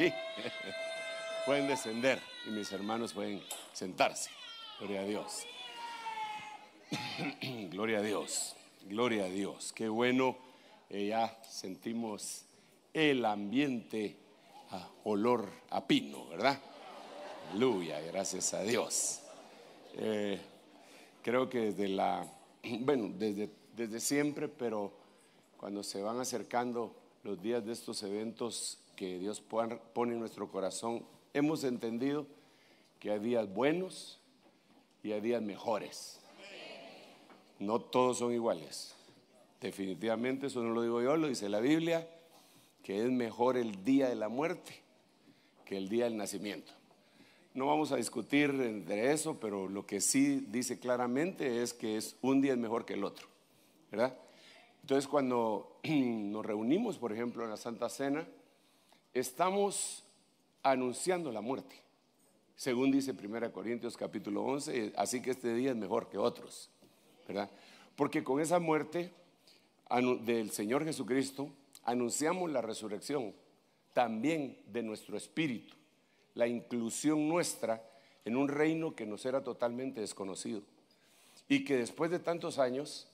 pueden descender y mis hermanos pueden sentarse. Gloria a Dios. Gloria a Dios. Gloria a Dios. Qué bueno. Eh, ya sentimos el ambiente a olor a pino, ¿verdad? Aleluya, gracias a Dios. Eh, creo que desde la, bueno, desde, desde siempre, pero cuando se van acercando los días de estos eventos que Dios pone en nuestro corazón, hemos entendido que hay días buenos y hay días mejores. No todos son iguales. Definitivamente, eso no lo digo yo, lo dice la Biblia, que es mejor el día de la muerte que el día del nacimiento. No vamos a discutir entre eso, pero lo que sí dice claramente es que es un día es mejor que el otro, ¿verdad? Entonces cuando nos reunimos, por ejemplo, en la Santa Cena, estamos anunciando la muerte, según dice 1 Corintios capítulo 11, eh, así que este día es mejor que otros, ¿verdad? Porque con esa muerte del Señor Jesucristo anunciamos la resurrección también de nuestro espíritu, la inclusión nuestra en un reino que nos era totalmente desconocido y que después de tantos años,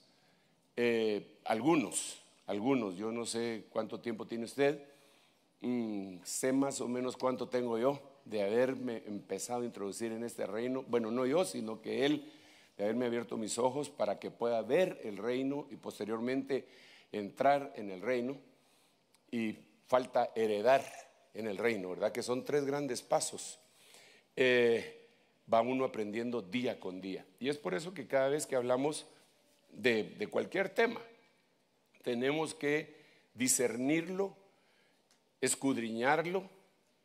eh, algunos, algunos, yo no sé cuánto tiempo tiene usted, sé más o menos cuánto tengo yo de haberme empezado a introducir en este reino. Bueno, no yo, sino que él, de haberme abierto mis ojos para que pueda ver el reino y posteriormente entrar en el reino. Y falta heredar en el reino, ¿verdad? Que son tres grandes pasos. Eh, va uno aprendiendo día con día. Y es por eso que cada vez que hablamos de cualquier tema, tenemos que discernirlo escudriñarlo,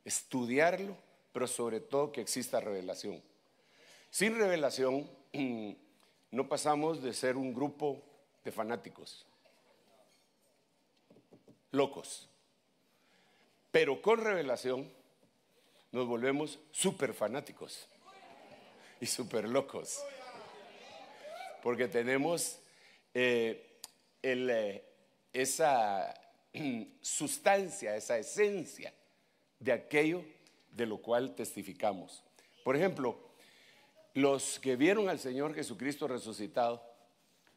estudiarlo, pero sobre todo que exista revelación. Sin revelación no pasamos de ser un grupo de fanáticos, locos, pero con revelación nos volvemos súper fanáticos y súper locos, porque tenemos eh, eh, esa sustancia, esa esencia de aquello de lo cual testificamos. Por ejemplo, los que vieron al Señor Jesucristo resucitado,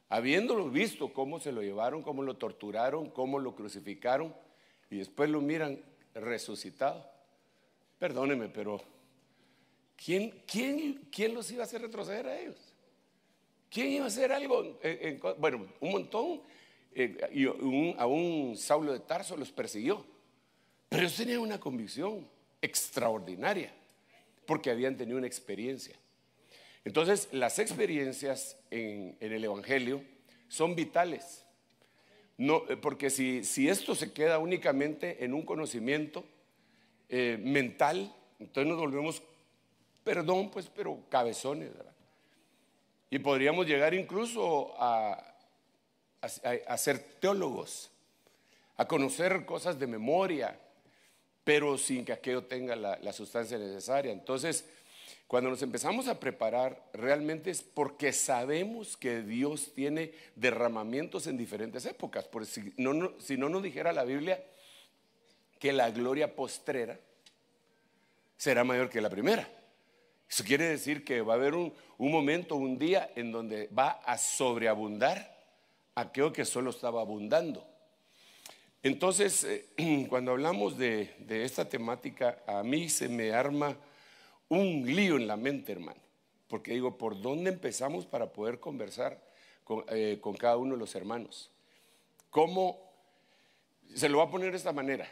habiéndolo visto cómo se lo llevaron, cómo lo torturaron, cómo lo crucificaron, y después lo miran resucitado. Perdóneme, pero ¿quién, quién, quién los iba a hacer retroceder a ellos? ¿Quién iba a hacer algo? bueno, un montón eh, y a un Saulo de Tarso los persiguió. Pero ellos una convicción extraordinaria, porque habían tenido una experiencia. Entonces, las experiencias en, el Evangelio son vitales. No, eh, porque si, si, esto se queda únicamente en un conocimiento eh, mental, entonces nos volvemos, perdón, pues, pero cabezones, Y podríamos llegar incluso a, a, ser teólogos, a conocer cosas de memoria, pero sin que aquello tenga la, sustancia necesaria. Entonces, cuando nos empezamos a preparar, realmente es porque sabemos que Dios tiene derramamientos en diferentes épocas. Porque si no, nos dijera la Biblia que la gloria postrera será mayor que la primera. Eso quiere decir que va a haber un momento, un día en donde va a sobreabundar aquello que solo estaba abundando. Entonces, eh, cuando hablamos de, esta temática, a mí se me arma un lío en la mente, hermano, porque digo, ¿por dónde empezamos para poder conversar con, eh, cada uno de los hermanos? ¿Cómo? Se lo va a poner de esta manera.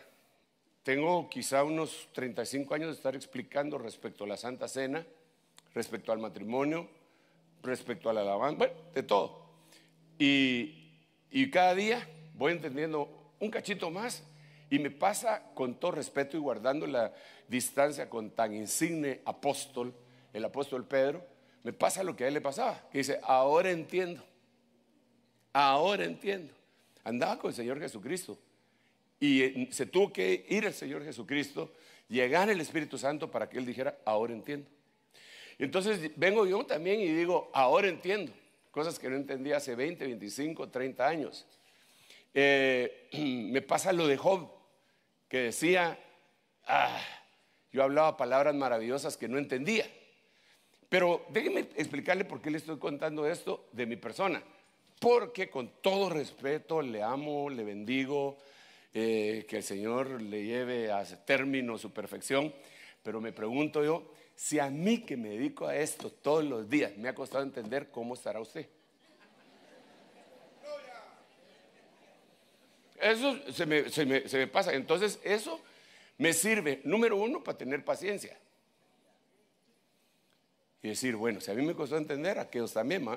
Tengo quizá unos 35 años de estar explicando respecto a la Santa Cena, respecto al matrimonio, respecto a la alabanza, bueno, de todo. Y, y cada día voy entendiendo un cachito más y me pasa con todo respeto y guardando la distancia con tan insigne apóstol, el apóstol Pedro, me pasa lo que a él le pasaba. Que dice, ahora entiendo, ahora entiendo. Andaba con el Señor Jesucristo y eh, se tuvo que ir el Señor Jesucristo, llegar el Espíritu Santo para que él dijera, ahora entiendo. Entonces vengo yo también y digo, ahora entiendo cosas que no entendía hace 20, 25, 30 años. Eh, me pasa lo de Job, que decía, ah, yo hablaba palabras maravillosas que no entendía. Pero déjenme explicarle por qué le estoy contando esto de mi persona. Porque con todo respeto le amo, le bendigo, eh, que el Señor le lleve a término su perfección. Pero me pregunto yo, si a mí que me dedico a esto todos los días me ha costado entender cómo estará usted. Eso se me, pasa. Entonces eso me sirve, número uno, para tener paciencia. Y decir, bueno, si a mí me costó entender, a os también,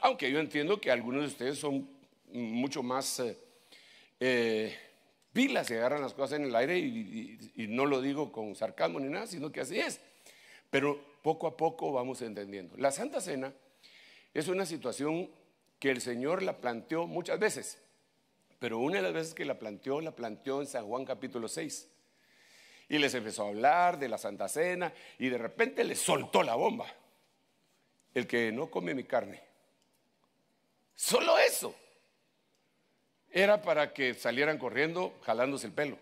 Aunque yo entiendo que algunos de ustedes son mucho más eh, eh, pilas, y agarran las cosas en el aire y no lo digo con sarcasmo ni nada, sino que así es. Pero poco a poco vamos entendiendo. La Santa Cena es una situación que el Señor la planteó muchas veces, pero una de las veces que la planteó, la planteó en San Juan capítulo 6. Y les empezó a hablar de la Santa Cena y de repente les soltó la bomba. El que no come mi carne. Solo eso. Era para que salieran corriendo jalándose el pelo.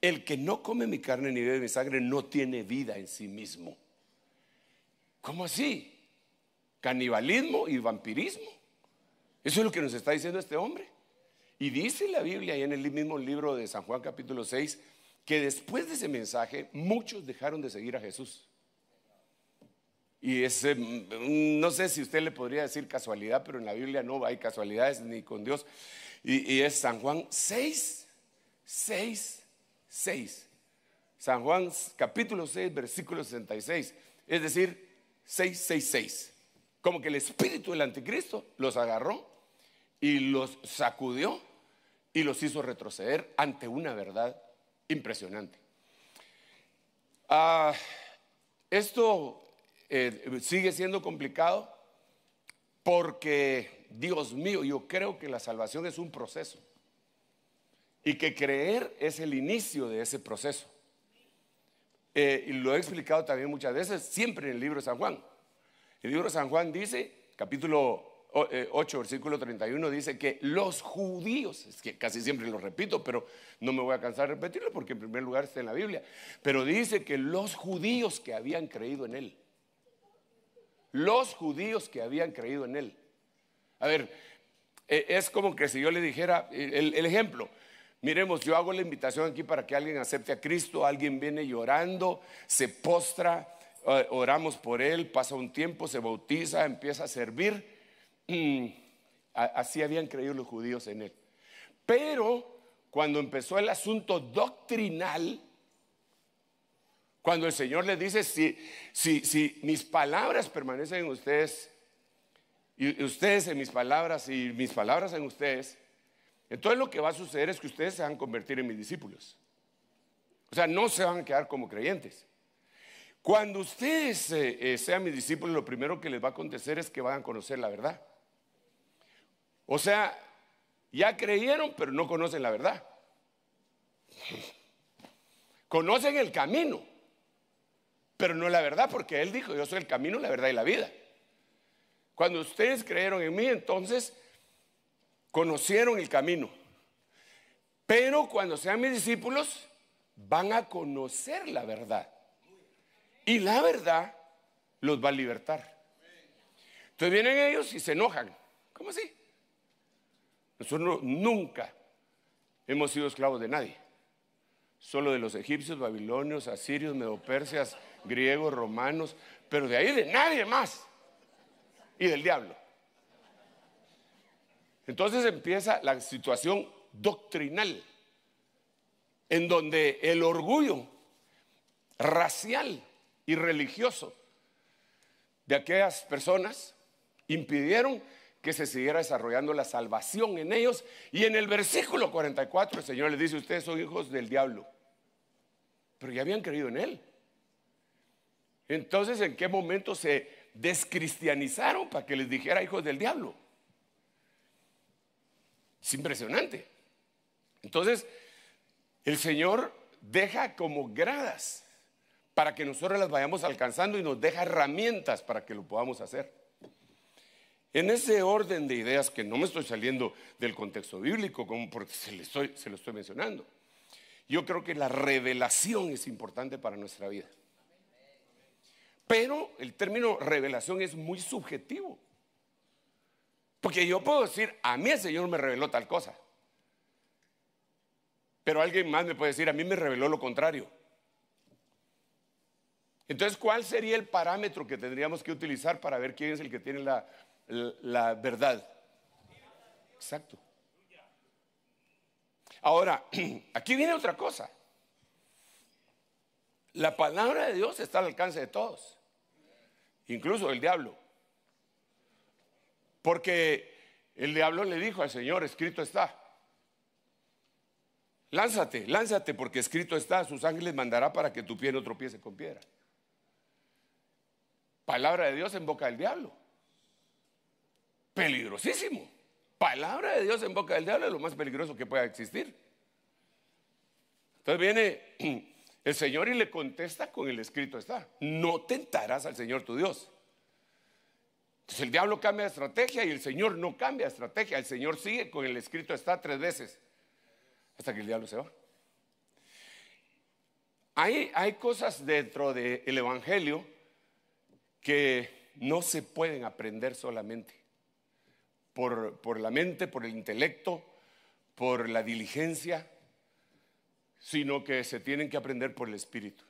El que no come mi carne ni bebe mi sangre no tiene vida en sí mismo. ¿Cómo así? Canibalismo y vampirismo. Eso es lo que nos está diciendo este hombre. Y dice la Biblia, y en el mismo libro de San Juan capítulo 6, que después de ese mensaje muchos dejaron de seguir a Jesús. Y ese, em, mm, no sé si usted le podría decir casualidad, pero en la Biblia no hay casualidades ni con Dios. Y, y es San Juan 6, 6 6. San Juan capítulo 6, versículo 66. Es decir, 666. Como que el espíritu del anticristo los agarró y los sacudió y los hizo retroceder ante una verdad impresionante. Ah, esto eh, sigue siendo complicado porque, Dios mío, yo creo que la salvación es un proceso. Y que creer es el inicio de ese proceso. Eh, y lo he explicado también muchas veces, siempre en el libro de San Juan. El libro de San Juan dice, capítulo 8, eh, versículo 31, dice que los judíos, es que casi siempre lo repito, pero no me voy a cansar de repetirlo porque en primer lugar está en la Biblia, pero dice que los judíos que habían creído en él, los judíos que habían creído en él. A ver, eh, es como que si yo le dijera el ejemplo, Miremos, yo hago la invitación aquí para que alguien acepte a Cristo, alguien viene llorando, se postra, eh, oramos por él, pasa un tiempo, se bautiza, empieza a servir. Mm, así habían creído los judíos en él. Pero cuando empezó el asunto doctrinal, cuando el Señor le dice, si, si, si mis palabras permanecen en ustedes, y ustedes en mis palabras y mis palabras en ustedes, entonces lo que va a suceder es que ustedes se van a convertir en mis discípulos. O sea, no se van a quedar como creyentes. Cuando ustedes eh, eh, sean mis discípulos, lo primero que les va a acontecer es que van a conocer la verdad. O sea, ya creyeron, pero no conocen la verdad. Conocen el camino, pero no la verdad, porque Él dijo, yo soy el camino, la verdad y la vida. Cuando ustedes creyeron en mí, entonces conocieron el camino. Pero cuando sean mis discípulos, van a conocer la verdad. Y la verdad los va a libertar. Entonces vienen ellos y se enojan. ¿Cómo así? Nosotros nunca hemos sido esclavos de nadie. Solo de los egipcios, babilonios, asirios, medopersias, griegos, romanos, pero de ahí de nadie más. Y del diablo. Entonces empieza la situación doctrinal, en donde el orgullo racial y religioso de aquellas personas impidieron que se siguiera desarrollando la salvación en ellos. Y en el versículo 44 el Señor les dice, ustedes son hijos del diablo, pero ya habían creído en Él. Entonces, ¿en qué momento se descristianizaron para que les dijera hijos del diablo? Es impresionante. Entonces, el Señor deja como gradas para que nosotros las vayamos alcanzando y nos deja herramientas para que lo podamos hacer. En ese orden de ideas, que no me estoy saliendo del contexto bíblico, como porque se lo estoy, se lo estoy mencionando, yo creo que la revelación es importante para nuestra vida. Pero el término revelación es muy subjetivo. Porque yo puedo decir, a mí el Señor me reveló tal cosa. Pero alguien más me puede decir, a mí me reveló lo contrario. Entonces, ¿cuál sería el parámetro que tendríamos que utilizar para ver quién es el que tiene la, verdad? Exacto. Ahora, aquí viene otra cosa. La palabra de Dios está al alcance de todos, incluso del diablo. Porque el diablo le dijo al Señor, escrito está. Lánzate, lánzate, porque escrito está, sus ángeles mandará para que tu pie no tropiece se piedra. Palabra de Dios en boca del diablo. Peligrosísimo. Palabra de Dios en boca del diablo es lo más peligroso que pueda existir. Entonces viene el Señor y le contesta con el escrito está. No tentarás al Señor tu Dios. Entonces el diablo cambia de estrategia y el Señor no cambia de estrategia. El Señor sigue con el escrito está tres veces hasta que el diablo se va. Hay, hay cosas dentro del Evangelio que no se pueden aprender solamente por la mente, por el intelecto, por la diligencia, sino que se tienen que aprender por el Espíritu.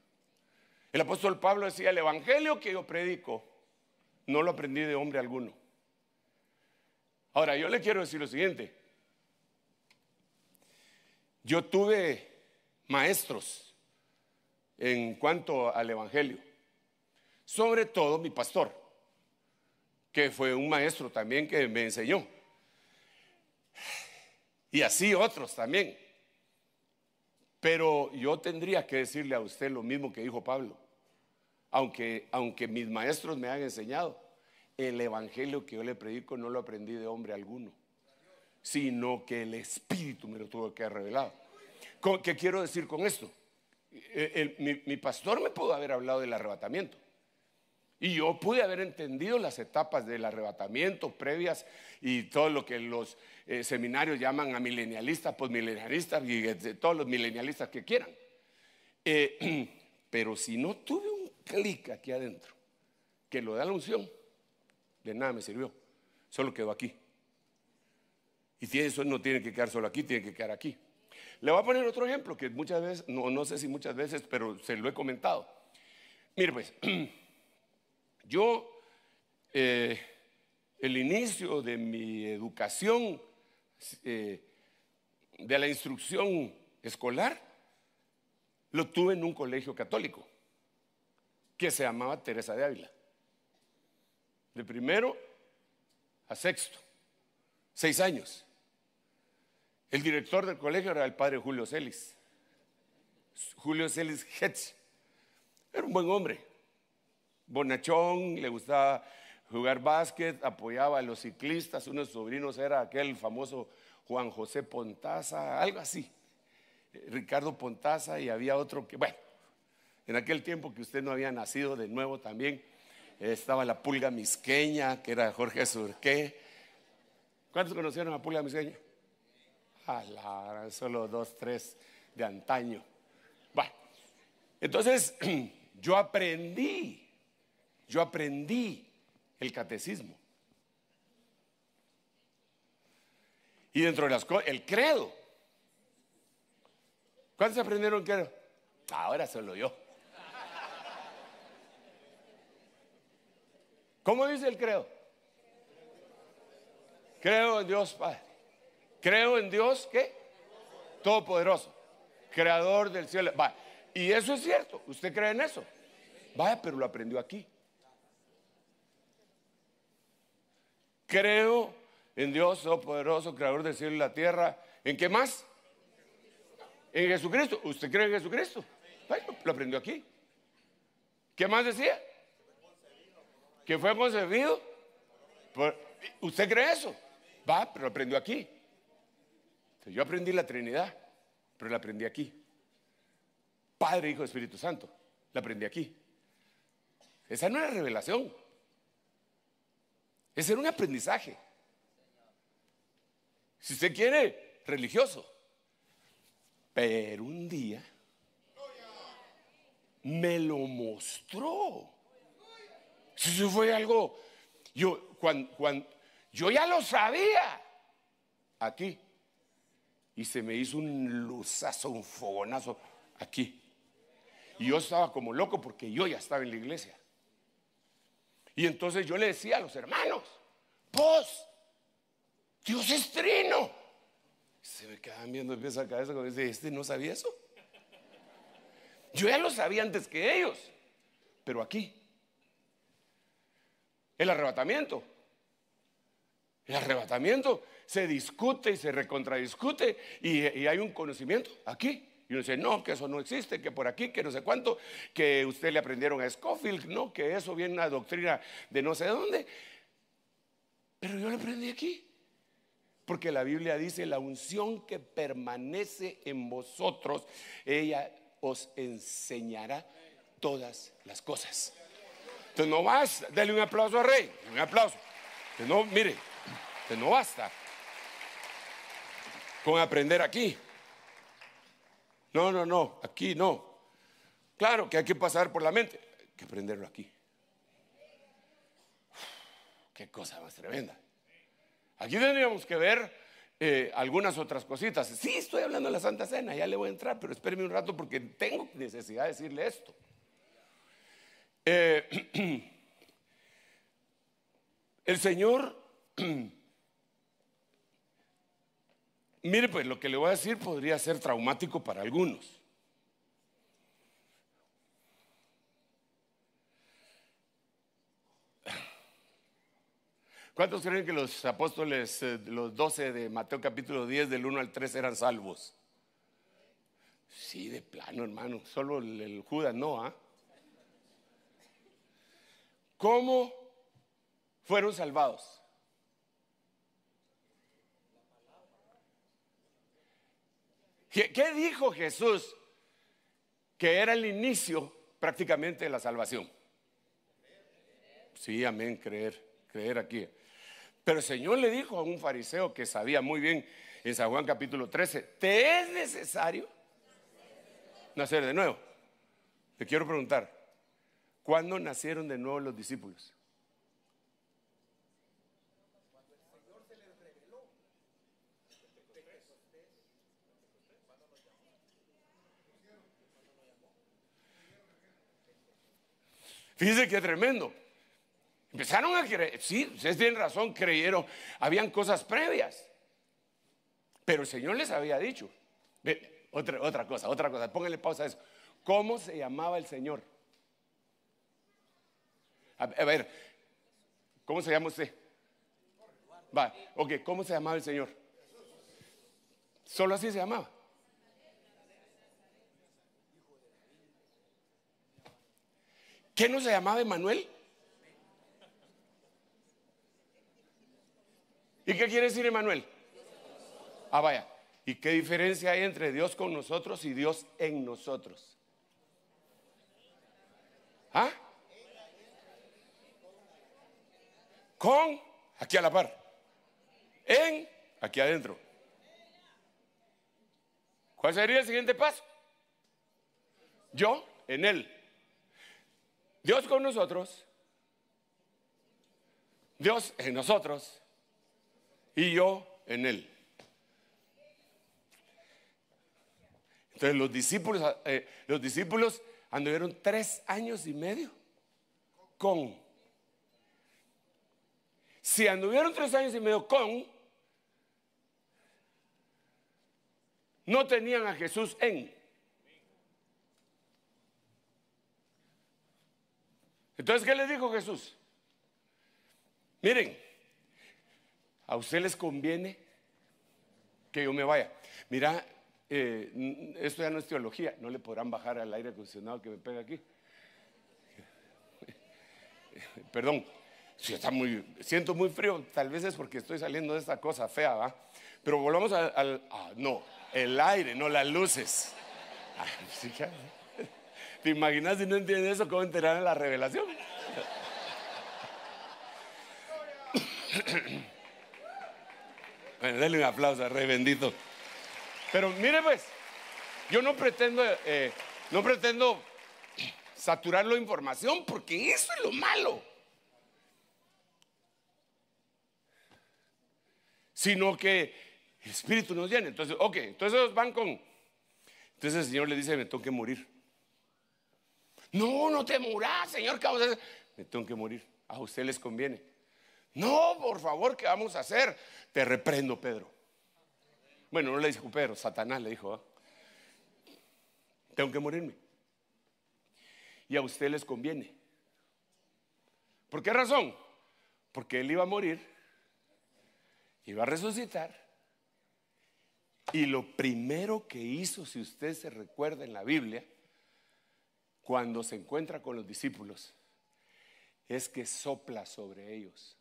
El apóstol Pablo decía, el Evangelio que yo predico no lo aprendí de hombre alguno. Ahora, yo le quiero decir lo siguiente. Yo tuve maestros en cuanto al Evangelio. Sobre todo mi pastor, que fue un maestro también que me enseñó. Y así otros también. Pero yo tendría que decirle a usted lo mismo que dijo Pablo aunque, aunque mis maestros me han enseñado, el evangelio que yo le predico no lo aprendí de hombre alguno, sino que el Espíritu me lo tuvo que revelado. ¿Qué quiero decir con esto? E-, e-, mi, pastor me pudo haber hablado del arrebatamiento. Y yo pude haber entendido las etapas del arrebatamiento previas y todo lo que los eh, seminarios llaman a milenialistas, posmilenialistas y todos los milenialistas que quieran. Eh, pero si no tuve clic aquí adentro, que lo da la unción, de nada me sirvió, solo quedó aquí. Y si eso no tiene que quedar solo aquí, tiene que quedar aquí. Le voy a poner otro ejemplo que muchas veces, no, no sé si muchas veces, pero se lo he comentado. Mire, pues, yo, eh, el inicio de mi educación, eh, de la instrucción escolar, lo tuve en un colegio católico que se llamaba Teresa de Ávila. De primero a sexto, seis años. El director del colegio era el padre Julio Celis. Julio Celis Hetz. Era un buen hombre. Bonachón, le gustaba jugar básquet, apoyaba a los ciclistas. Uno de sus sobrinos era aquel famoso Juan José Pontaza, algo así. Ricardo Pontaza y había otro que, bueno, en aquel tiempo que usted no había nacido de nuevo también, eh, estaba la pulga misqueña, que era Jorge Surqué. ¿Cuántos conocieron a pulga misqueña? Alá, solo dos, tres de antaño. Bueno, entonces yo aprendí, yo aprendí el catecismo. Y dentro de las cosas, el credo. ¿Cuántos aprendieron el credo? Ahora solo yo. ¿Cómo dice el creo? Creo en Dios Padre. Creo en Dios que todopoderoso, creador del cielo. Vaya, Y eso es cierto, usted cree en eso. Vaya, pero lo aprendió aquí. Creo en Dios todopoderoso, creador del cielo y la tierra. ¿En qué más? En Jesucristo. ¿Usted cree en Jesucristo? Vaya, lo aprendió aquí. ¿Qué más decía? que fue concebido. ¿Usted cree eso? Va, pero aprendió aquí. Yo aprendí la Trinidad, pero la aprendí aquí. Padre, Hijo, Espíritu Santo, la aprendí aquí. Esa no era revelación. Ese era un aprendizaje. Si usted quiere, religioso. Pero un día me lo mostró. Eso fue algo. Yo, cuando, yo ya lo sabía aquí. Y se me hizo un luzazo, un fogonazo aquí. Y yo estaba como loco porque yo ya estaba en la iglesia. Y entonces yo le decía a los hermanos, vos, pues, Dios es trino. Se me quedaban viendo de pieza a cabeza como dice, ¿este no sabía eso? Yo ya lo sabía antes que ellos, pero aquí el arrebatamiento. El arrebatamiento se discute y se recontradiscute y, hay un conocimiento aquí. Y uno dice, no, que eso no existe, que por aquí, que no sé cuánto, que usted le aprendieron a Scofield, no, que eso viene una doctrina de no sé dónde. Pero yo lo aprendí aquí. Porque la Biblia dice, la unción que permanece en vosotros, ella os enseñará todas las cosas. Entonces no basta. dale un aplauso al rey. Un aplauso. no, mire, te no basta con aprender aquí. No, no, no, aquí no. Claro que hay que pasar por la mente. Hay que aprenderlo aquí. qué cosa más tremenda. Aquí tendríamos que ver eh, algunas otras cositas. Sí, estoy hablando de la Santa Cena, ya le voy a entrar, pero espéreme un rato porque tengo necesidad de decirle esto. Eh, el Señor, mire pues lo que le voy a decir podría ser traumático para algunos. ¿Cuántos creen que los apóstoles, eh, los 12 de Mateo capítulo 10, del 1 al 3, eran salvos? Sí, de plano, hermano. Solo el, Judas no, ¿ah? ¿Cómo fueron salvados? ¿Qué, dijo Jesús? Que era el inicio prácticamente de la salvación. Sí, amén, creer, creer aquí. Pero el Señor le dijo a un fariseo que sabía muy bien en San Juan capítulo 13, ¿te es necesario nacer de nuevo? Te quiero preguntar, ¿Cuándo nacieron de nuevo los discípulos? Fíjense qué tremendo. Empezaron a creer, sí, ustedes tienen razón, creyeron, habían cosas previas. Pero el Señor les había dicho. Otra, otra cosa, otra cosa, pónganle pausa a eso. ¿Cómo se llamaba el Señor? A, ver, ¿cómo se llama usted? Va, ok, ¿cómo se llamaba el Señor? Solo así se llamaba. ¿Qué no se llamaba Emanuel? ¿Y qué quiere decir Emanuel? Ah, vaya. ¿Y qué diferencia hay entre Dios con nosotros y Dios en nosotros? ¿Ah? con, aquí a la par, en, aquí adentro. ¿Cuál sería el siguiente paso? Yo en Él. Dios con nosotros. Dios en nosotros. Y yo en Él. Entonces los discípulos, eh, los discípulos anduvieron tres años y medio con si anduvieron tres años y medio con, no tenían a Jesús en. Entonces, ¿qué les dijo Jesús? Miren, a usted les conviene que yo me vaya. Mira, eh, esto ya no es teología, no le podrán bajar al aire acondicionado que me pega aquí. Perdón si está muy, siento muy frío, tal vez es porque estoy saliendo de esta cosa fea, ¿va? Pero volvamos al, ah, no, el aire, no las luces. ¿Te imaginas si no entiendes eso, cómo enterar la revelación? bueno, denle un aplauso, re bendito. Pero mire pues, yo no pretendo, eh, no pretendo saturar la información porque eso es lo malo. sino que el Espíritu nos llena. Entonces, ok, entonces ellos van con... Entonces el Señor le dice, me tengo que morir. No, no te murás, Señor, Me tengo que morir, a usted les conviene. No, por favor, ¿qué vamos a hacer? Te reprendo, Pedro. Bueno, no le dijo Pedro, Satanás le dijo, ¿ah? tengo que morirme. Y a usted les conviene. ¿Por qué razón? Porque él iba a morir iba a resucitar. Y lo primero que hizo, si usted se recuerda en la Biblia, cuando se encuentra con los discípulos, es que sopla sobre ellos.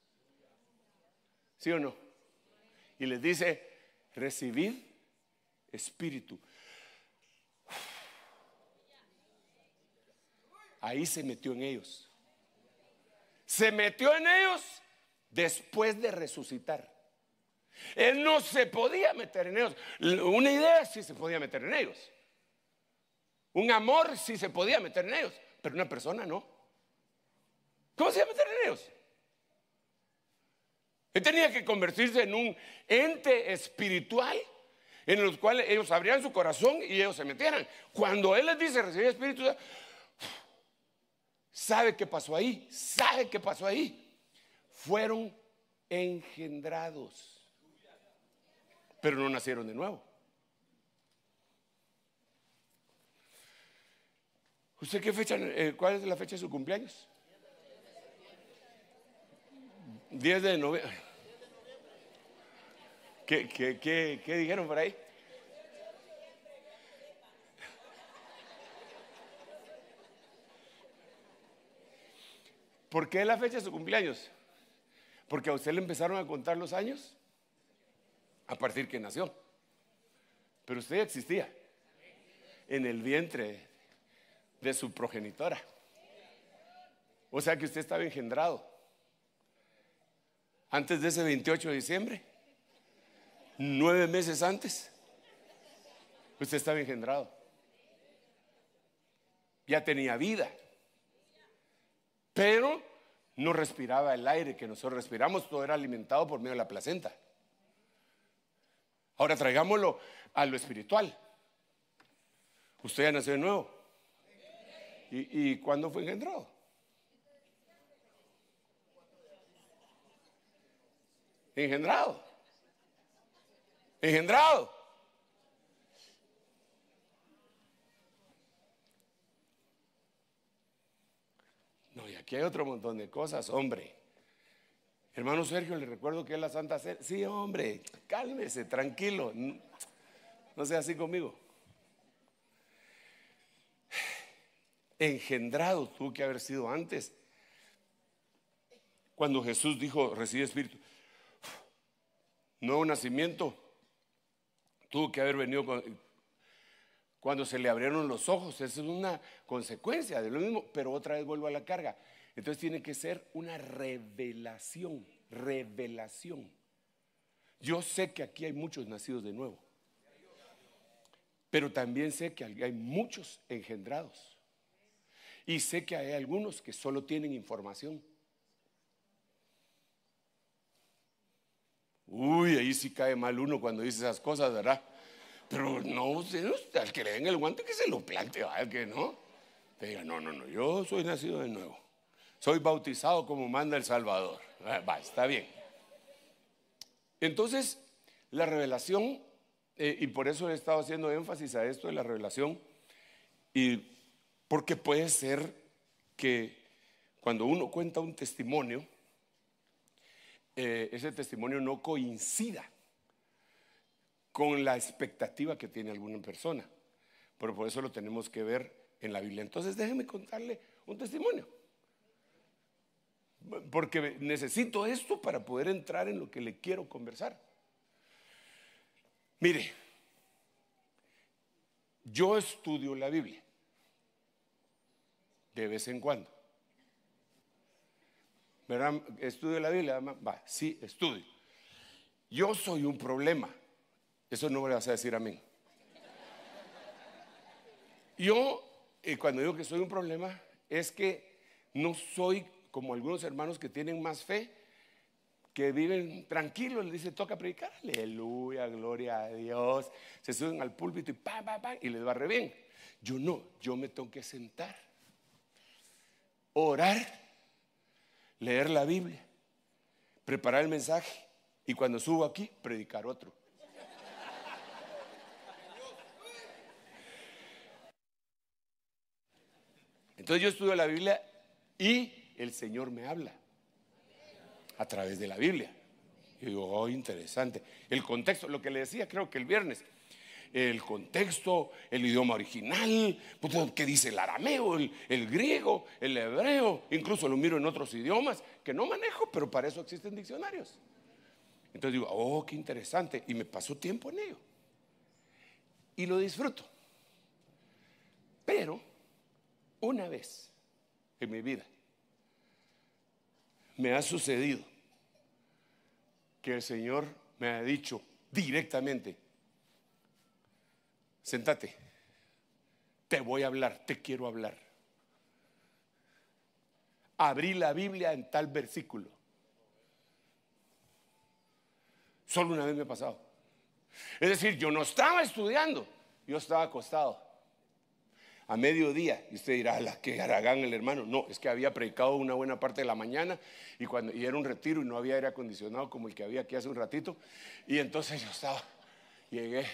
¿Sí o no? Y les dice, recibid espíritu. Ahí se metió en ellos. Se metió en ellos después de resucitar. Él no se podía meter en ellos. Una idea sí se podía meter en ellos. Un amor sí se podía meter en ellos, pero una persona no. ¿Cómo se iba a meter en ellos? Él tenía que convertirse en un ente espiritual en los cuales ellos abrían su corazón y ellos se metieran. Cuando Él les dice recibir Espíritu sabe qué pasó ahí, sabe qué pasó ahí. Fueron engendrados pero no nacieron de nuevo. ¿Usted qué fecha, eh, cuál es la fecha de su cumpleaños? 10 de noviembre. ¿Qué, qué dijeron por ahí? ¿Por qué la fecha de su cumpleaños? Porque a usted le empezaron a contar los años a partir que nació. Pero usted existía en el vientre de su progenitora. O sea que usted estaba engendrado antes de ese 28 de diciembre, nueve meses antes, usted estaba engendrado. Ya tenía vida, pero no respiraba el aire que nosotros respiramos, todo era alimentado por medio de la placenta. Ahora traigámoslo a lo espiritual. Usted ya nació de nuevo. ¿Y, y cuándo fue engendrado? Engendrado. Engendrado. No, y aquí hay otro montón de cosas, hombre. Hermano Sergio, le recuerdo que es la Santa Sí, hombre, cálmese, tranquilo. No sea así conmigo. Engendrado tuvo que haber sido antes. Cuando Jesús dijo, recibe espíritu, nuevo nacimiento, tuvo que haber venido con, cuando se le abrieron los ojos. Esa es una consecuencia de lo mismo, pero otra vez vuelvo a la carga. Entonces tiene que ser una revelación, revelación. Yo sé que aquí hay muchos nacidos de nuevo, pero también sé que hay muchos engendrados. Y sé que hay algunos que solo tienen información. Uy, ahí sí cae mal uno cuando dice esas cosas, ¿verdad? Pero no, al que le den el guante que se lo plante, al que no. Te digan, no, no, no, yo soy nacido de nuevo soy bautizado como manda el Salvador. Ah, va, está bien. Entonces, la revelación, eh, y por eso he estado haciendo énfasis a esto de la revelación, y porque puede ser que cuando uno cuenta un testimonio, eh, ese testimonio no coincida con la expectativa que tiene alguna persona. Pero por eso lo tenemos que ver en la Biblia. Entonces déjeme contarle un testimonio porque necesito esto para poder entrar en lo que le quiero conversar. Mire, yo estudio la Biblia de vez en cuando. ¿Verdad? ¿Estudio la Biblia? Va, sí, estudio. Yo soy un problema. Eso no me lo vas a decir a mí. Yo, eh, cuando digo que soy un problema, es que no soy como algunos hermanos que tienen más fe, que viven tranquilos, les dice, toca predicar, aleluya, gloria a Dios. Se suben al púlpito y pam, pam, pam, y les va re bien. Yo no, yo me tengo que sentar, orar, leer la Biblia, preparar el mensaje y cuando subo aquí, predicar otro. Entonces yo estudio la Biblia y el Señor me habla a través de la Biblia. Y digo, oh, interesante. El contexto, lo que le decía creo que el viernes, el contexto, el idioma original, pues, que dice el arameo, el, el, griego, el hebreo, incluso lo miro en otros idiomas que no manejo, pero para eso existen diccionarios. Entonces digo, oh, qué interesante, y me paso tiempo en ello. Y lo disfruto. Pero, una vez en mi vida, me ha sucedido que el Señor me ha dicho directamente, sentate, te voy a hablar, te quiero hablar. Abrí la Biblia en tal versículo. Solo una vez me ha pasado. Es decir, yo no estaba estudiando, yo estaba acostado a mediodía. Y usted dirá, que haragán el hermano. No, es que había predicado una buena parte de la mañana y, cuando, y era un retiro y no había aire acondicionado como el que había aquí hace un ratito. Y entonces yo estaba, llegué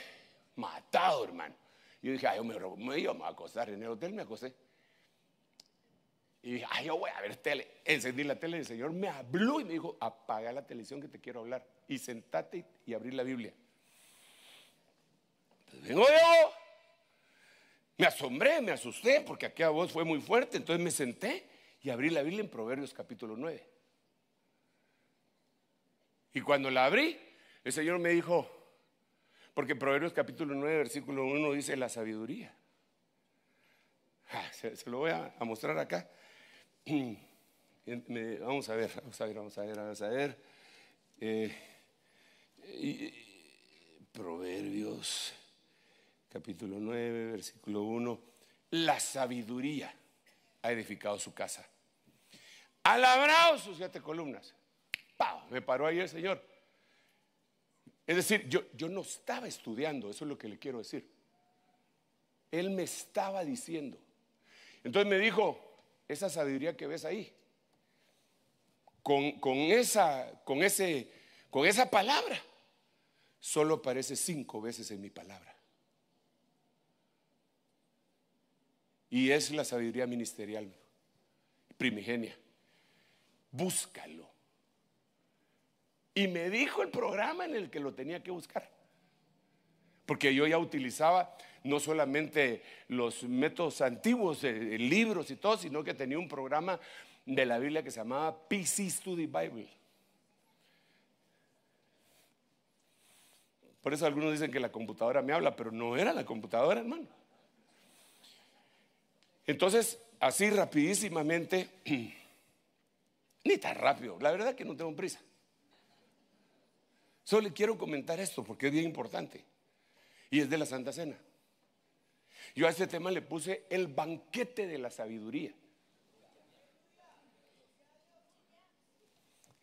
matado, hermano. Yo dije, ay, yo me, me iba a acostar en el hotel, me acosté. Y dije, ay, yo voy a ver tele. Encendí la tele y el Señor me habló y me dijo, apaga la televisión que te quiero hablar. Y sentate y abrí la Biblia. vengo yo me asombré, me asusté, porque aquella voz fue muy fuerte. Entonces me senté y abrí la Biblia en Proverbios capítulo 9. Y cuando la abrí, el Señor me dijo, porque Proverbios capítulo 9, versículo 1 dice la sabiduría. Ah, se, lo voy a, mostrar acá. vamos a ver, vamos a ver, vamos a ver, vamos a ver. Eh, Proverbios capítulo 9, versículo 1, la sabiduría ha edificado su casa. Ha labrado sus siete columnas. ¡Pau! Me paró ahí el Señor. Es decir, yo, no estaba estudiando, eso es lo que le quiero decir. Él me estaba diciendo. Entonces me dijo, esa sabiduría que ves ahí, esa, con esa palabra, solo aparece cinco veces en mi palabra. Y es la sabiduría ministerial primigenia. Búscalo. Y me dijo el programa en el que lo tenía que buscar. Porque yo ya utilizaba no solamente los métodos antiguos, libros y todo, sino que tenía un programa de la Biblia que se llamaba PC Study Bible. Por eso algunos dicen que la computadora me habla, pero no era la computadora, hermano. Entonces, así rapidísimamente, ni tan rápido, la verdad que no tengo prisa. Solo quiero comentar esto porque es bien importante y es de la Santa Cena. Yo a este tema le puse el banquete de la sabiduría.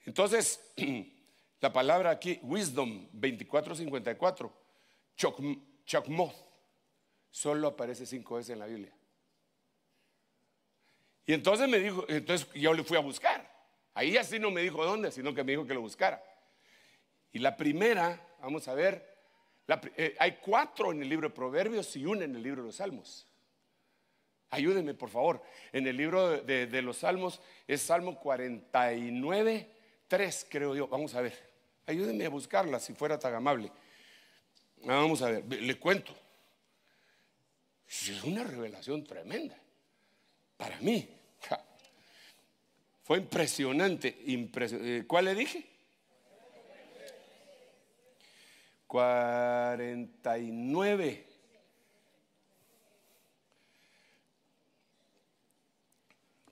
Entonces, la palabra aquí, wisdom 2454, chokmoth, solo aparece cinco veces en la Biblia. Y entonces me dijo, entonces yo le fui a buscar. Ahí así no me dijo dónde, sino que me dijo que lo buscara. Y la primera, vamos a ver, eh, hay cuatro en el libro de Proverbios y una en el libro de los Salmos. Ayúdenme, por favor. En el libro de, los Salmos es Salmo 49, 3, creo yo. Vamos a ver. Ayúdenme a buscarla si fuera tan amable. Ah, vamos a ver, le cuento. Es una revelación tremenda para mí. Fue impresionante, eh, ¿Cuál le dije? nueve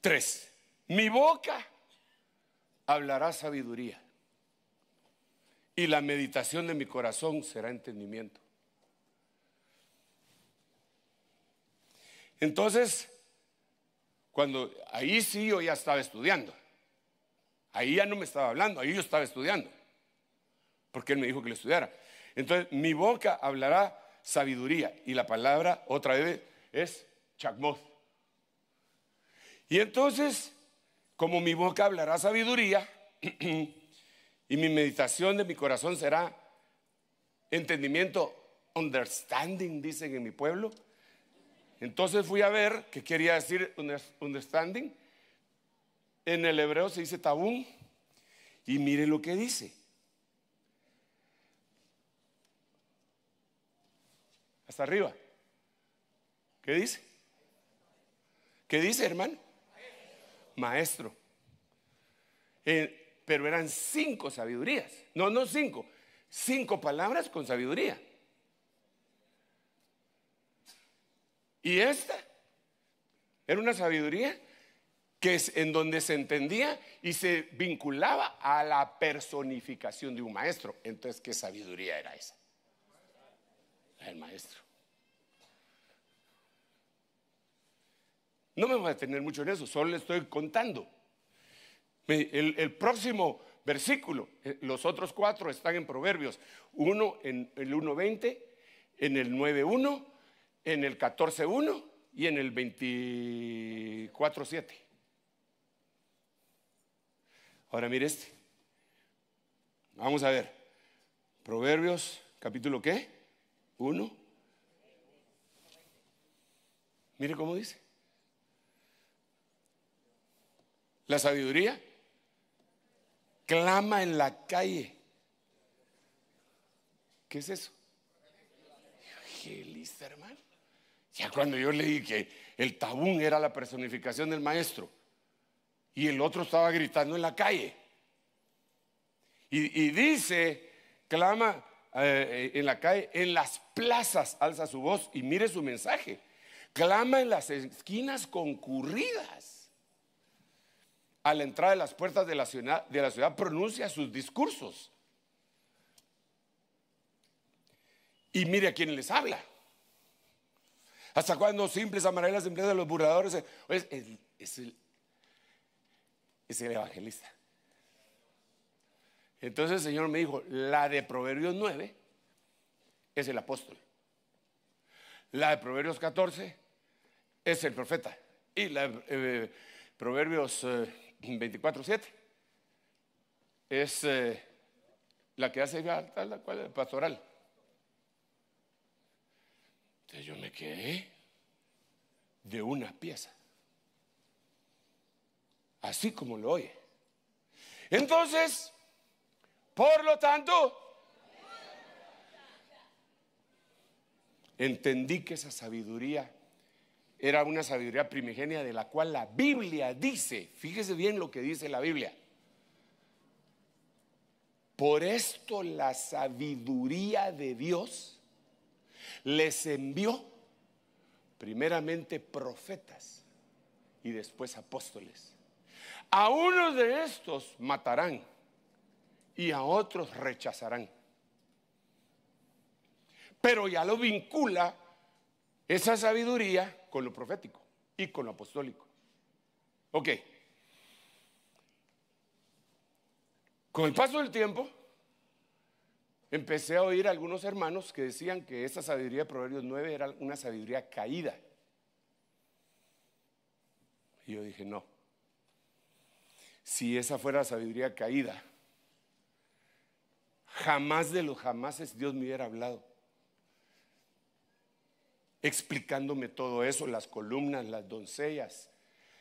Tres. Mi boca hablará sabiduría y la meditación de mi corazón será entendimiento. Entonces, cuando ahí sí yo ya estaba estudiando. Ahí ya no me estaba hablando, ahí yo estaba estudiando. Porque él me dijo que lo estudiara. Entonces, mi boca hablará sabiduría. Y la palabra otra vez es chakmoth. Y entonces, como mi boca hablará sabiduría, y mi meditación de mi corazón será entendimiento, understanding, dicen en mi pueblo, entonces fui a ver qué quería decir understanding. En el hebreo se dice tabún. Y mire lo que dice. Hasta arriba. ¿Qué dice? ¿Qué dice, hermano? Maestro. Eh, pero eran cinco sabidurías. No, no cinco. Cinco palabras con sabiduría. Y esta era una sabiduría que es en donde se entendía y se vinculaba a la personificación de un maestro. Entonces, ¿qué sabiduría era esa? El maestro. No me voy a detener mucho en eso, solo le estoy contando. El, próximo versículo, eh, los otros cuatro están en Proverbios, uno en el 1.20, en el 9.1 en el 14.1 y en el 24.7. Ahora mire este. Vamos a ver. Proverbios, capítulo qué? 1. Mire cómo dice. La sabiduría clama en la calle. ¿Qué es eso? hermano. Ya cuando yo leí que el tabún era la personificación del maestro y el otro estaba gritando en la calle. Y, dice, clama eh, en la calle, en las plazas alza su voz y mire su mensaje. Clama en las esquinas concurridas. A la entrada de las puertas de la ciudad, de la ciudad pronuncia sus discursos. Y mire a quién les habla. ¿Hasta cuándo simples amaré las de los burladores? Pues, es, el, evangelista. Entonces el Señor me dijo, la de Proverbios 9 es el apóstol. La de Proverbios 14 es el profeta. Y la de eh, Proverbios 247 eh, es eh, la que hace la, cual es pastoral yo me quedé de una pieza. Así como lo oye. Entonces, por lo tanto, entendí que esa sabiduría era una sabiduría primigenia de la cual la Biblia dice, fíjese bien lo que dice la Biblia. Por esto la sabiduría de Dios les envió primeramente profetas y después apóstoles. A unos de estos matarán y a otros rechazarán. Pero ya lo vincula esa sabiduría con lo profético y con lo apostólico. Ok. Con el paso del tiempo, empecé a oír a algunos hermanos que decían que esa sabiduría de Proverbios 9 era una sabiduría caída. Y yo dije, no, si esa fuera la sabiduría caída, jamás de los jamases Dios me hubiera hablado. Explicándome todo eso, las columnas, las doncellas,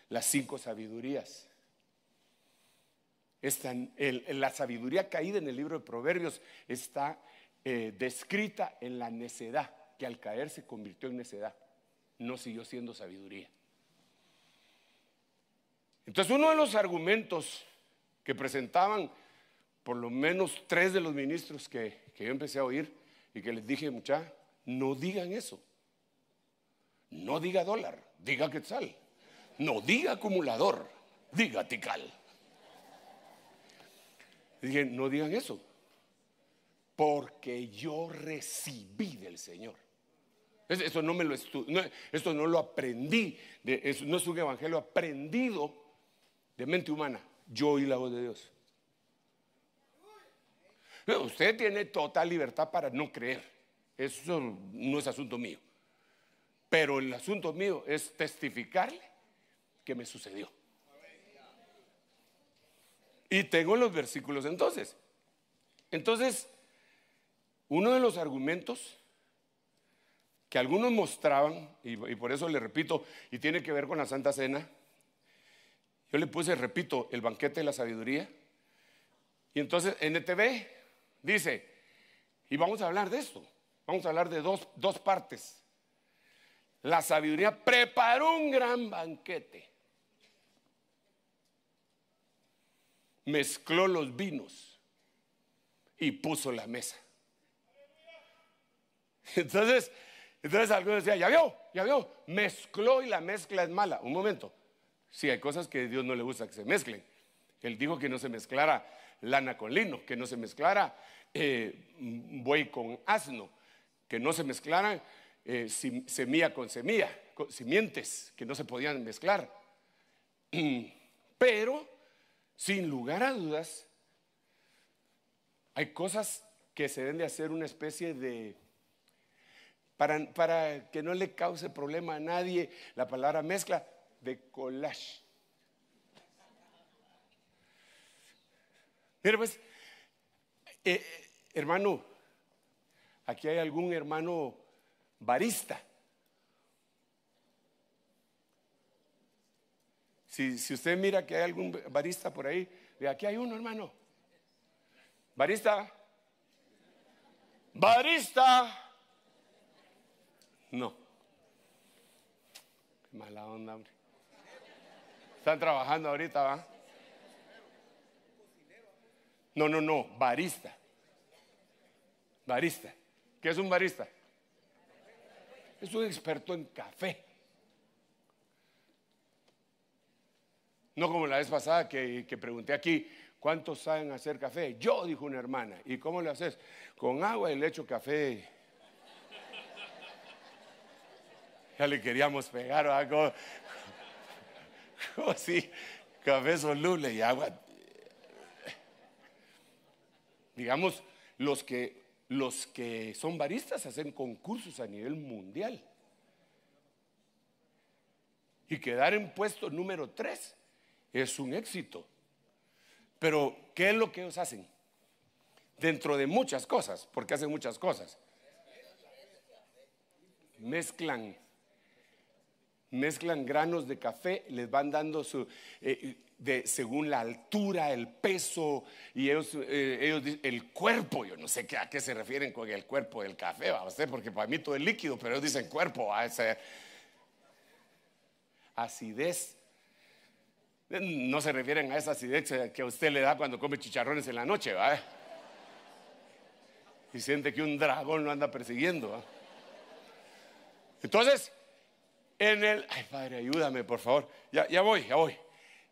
las cinco sabidurías la sabiduría caída en el libro de Proverbios está eh, descrita en la necedad, que al caer se convirtió en necedad, no siguió siendo sabiduría. Entonces uno de los argumentos que presentaban por lo menos tres de los ministros que, yo empecé a oír y que les dije, mucha, no digan eso. No diga dólar, diga quetzal. No diga acumulador, diga tical dije, no digan eso, porque yo recibí del Señor. Eso no me lo esto no lo aprendí, de, eso no es un evangelio aprendido de mente humana. Yo oí la voz de Dios. usted tiene total libertad para no creer. Eso no es asunto mío. Pero el asunto mío es testificarle que me sucedió. Y tengo los versículos entonces. Entonces, uno de los argumentos que algunos mostraban, y, por eso le repito, y tiene que ver con la Santa Cena, yo le puse, repito, el banquete de la sabiduría. Y entonces NTV dice, y vamos a hablar de esto, vamos a hablar de dos partes. La sabiduría preparó un gran banquete mezcló los vinos y puso la mesa. Entonces, entonces algunos decían, ya vio, ya vio, mezcló y la mezcla es mala. Un momento, si sí, hay cosas que a Dios no le gusta que se mezclen. Él dijo que no se mezclara lana con lino, que no se mezclara eh, buey con asno, que no se mezclaran eh, semilla con semilla, con simientes, que no se podían mezclar. Pero sin lugar a dudas, hay cosas que se deben de hacer una especie de... Para, que no le cause problema a nadie la palabra mezcla de collage. Mira pues, eh, eh, hermano, aquí hay algún hermano barista. Si, usted mira que hay algún barista por ahí, de aquí hay uno, hermano. Barista. Barista. No. Qué mala onda, hombre. Están trabajando ahorita, ¿va? No, no, no, barista. Barista. ¿Qué es un barista? Es un experto en café. No como la vez pasada que, pregunté aquí, ¿cuántos saben hacer café? Yo, dijo una hermana. ¿Y cómo lo haces? Con agua y le café. Ya le queríamos pegar algo. sí, café soluble y agua. Digamos, los que, los que son baristas hacen concursos a nivel mundial. Y quedar en puesto número tres es un éxito. Pero, ¿qué es lo que ellos hacen? Dentro de muchas cosas, porque hacen muchas cosas. Mezclan, mezclan granos de café, les van dando su, eh, de, según la altura, el peso y ellos, eh, dicen ellos, el cuerpo. Yo no sé a qué se refieren con el cuerpo del café, va usted, porque para mí todo es líquido, pero ellos dicen cuerpo, acidez no se refieren a esa acidez que a usted le da cuando come chicharrones en la noche, ¿va? Y siente que un dragón lo anda persiguiendo. Entonces, en el... Ay, Padre, ayúdame, por favor. Ya, ya voy, ya voy.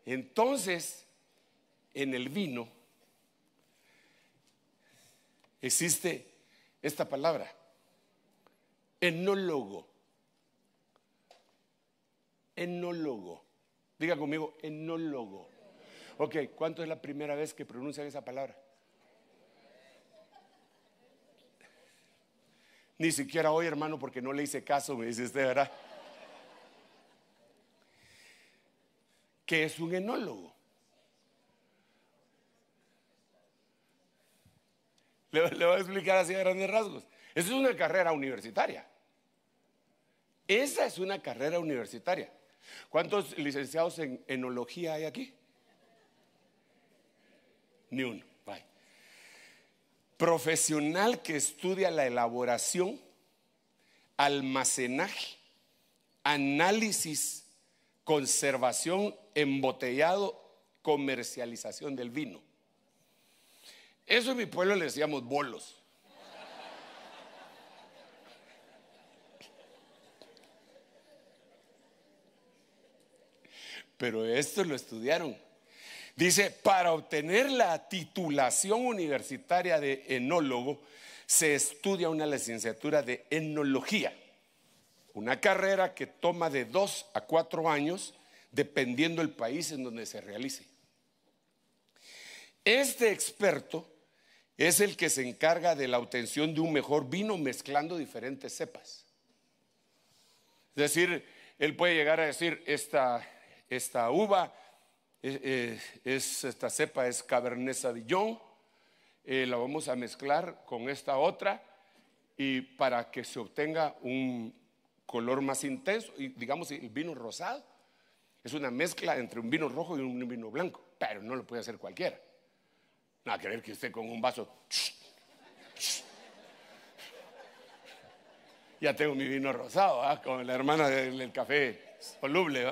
Entonces, en el vino existe esta palabra, enólogo. Enólogo. Diga conmigo, enólogo. Ok, ¿cuánto es la primera vez que pronuncian esa palabra? Ni siquiera hoy, hermano, porque no le hice caso, me dice usted, ¿verdad? ¿Qué es un enólogo? Le, le voy a explicar así a grandes rasgos. Esa es una carrera universitaria. Esa es una carrera universitaria. ¿Cuántos licenciados en enología hay aquí? Ni uno. Profesional que estudia la elaboración, almacenaje, análisis, conservación, embotellado, comercialización del vino. Eso en mi pueblo le decíamos bolos. pero esto lo estudiaron. Dice, para obtener la titulación universitaria de enólogo, se estudia una licenciatura de enología, una carrera que toma de dos a cuatro años, dependiendo el país en donde se realice. Este experto es el que se encarga de la obtención de un mejor vino mezclando diferentes cepas. Es decir, él puede llegar a decir, esta esta uva, e, e, es, esta cepa es Cabernet Sauvignon. Eh, la vamos a mezclar con esta otra y para que se obtenga un color más intenso y digamos el vino rosado es una mezcla entre un vino rojo y un vino blanco, pero no lo puede hacer cualquiera. Nada a querer que esté con un vaso. Ya tengo mi vino rosado, ah, con la hermana del, café soluble,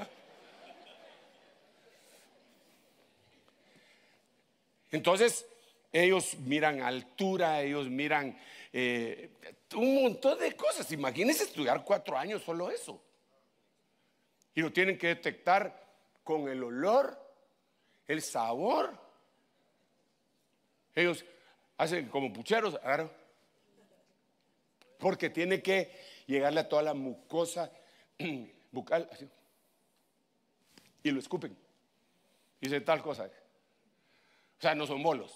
Entonces, ellos miran altura, ellos miran eh, un montón de cosas. Imagínense estudiar cuatro años solo eso. Y lo tienen que detectar con el olor, el sabor. Ellos hacen como pucheros, claro. Porque tiene que llegarle a toda la mucosa bucal. y lo escupen. Dice tal cosa. O sea, no son bolos.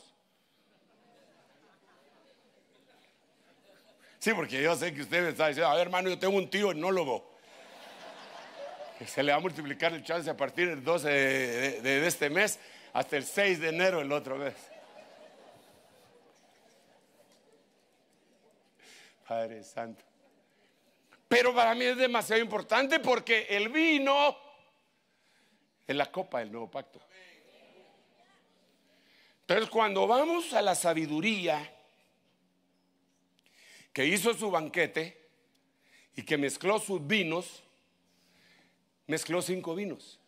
Sí, porque yo sé que usted me está diciendo, a ver, hermano, yo tengo un tío enólogo. Que se le va a multiplicar el chance a partir del 12 de, este mes hasta el 6 de enero el otro mes. Padre Santo. Pero para mí es demasiado importante porque el vino es la copa del nuevo pacto. Entonces, cuando vamos a la sabiduría que hizo su banquete y que mezcló sus vinos, mezcló cinco vinos.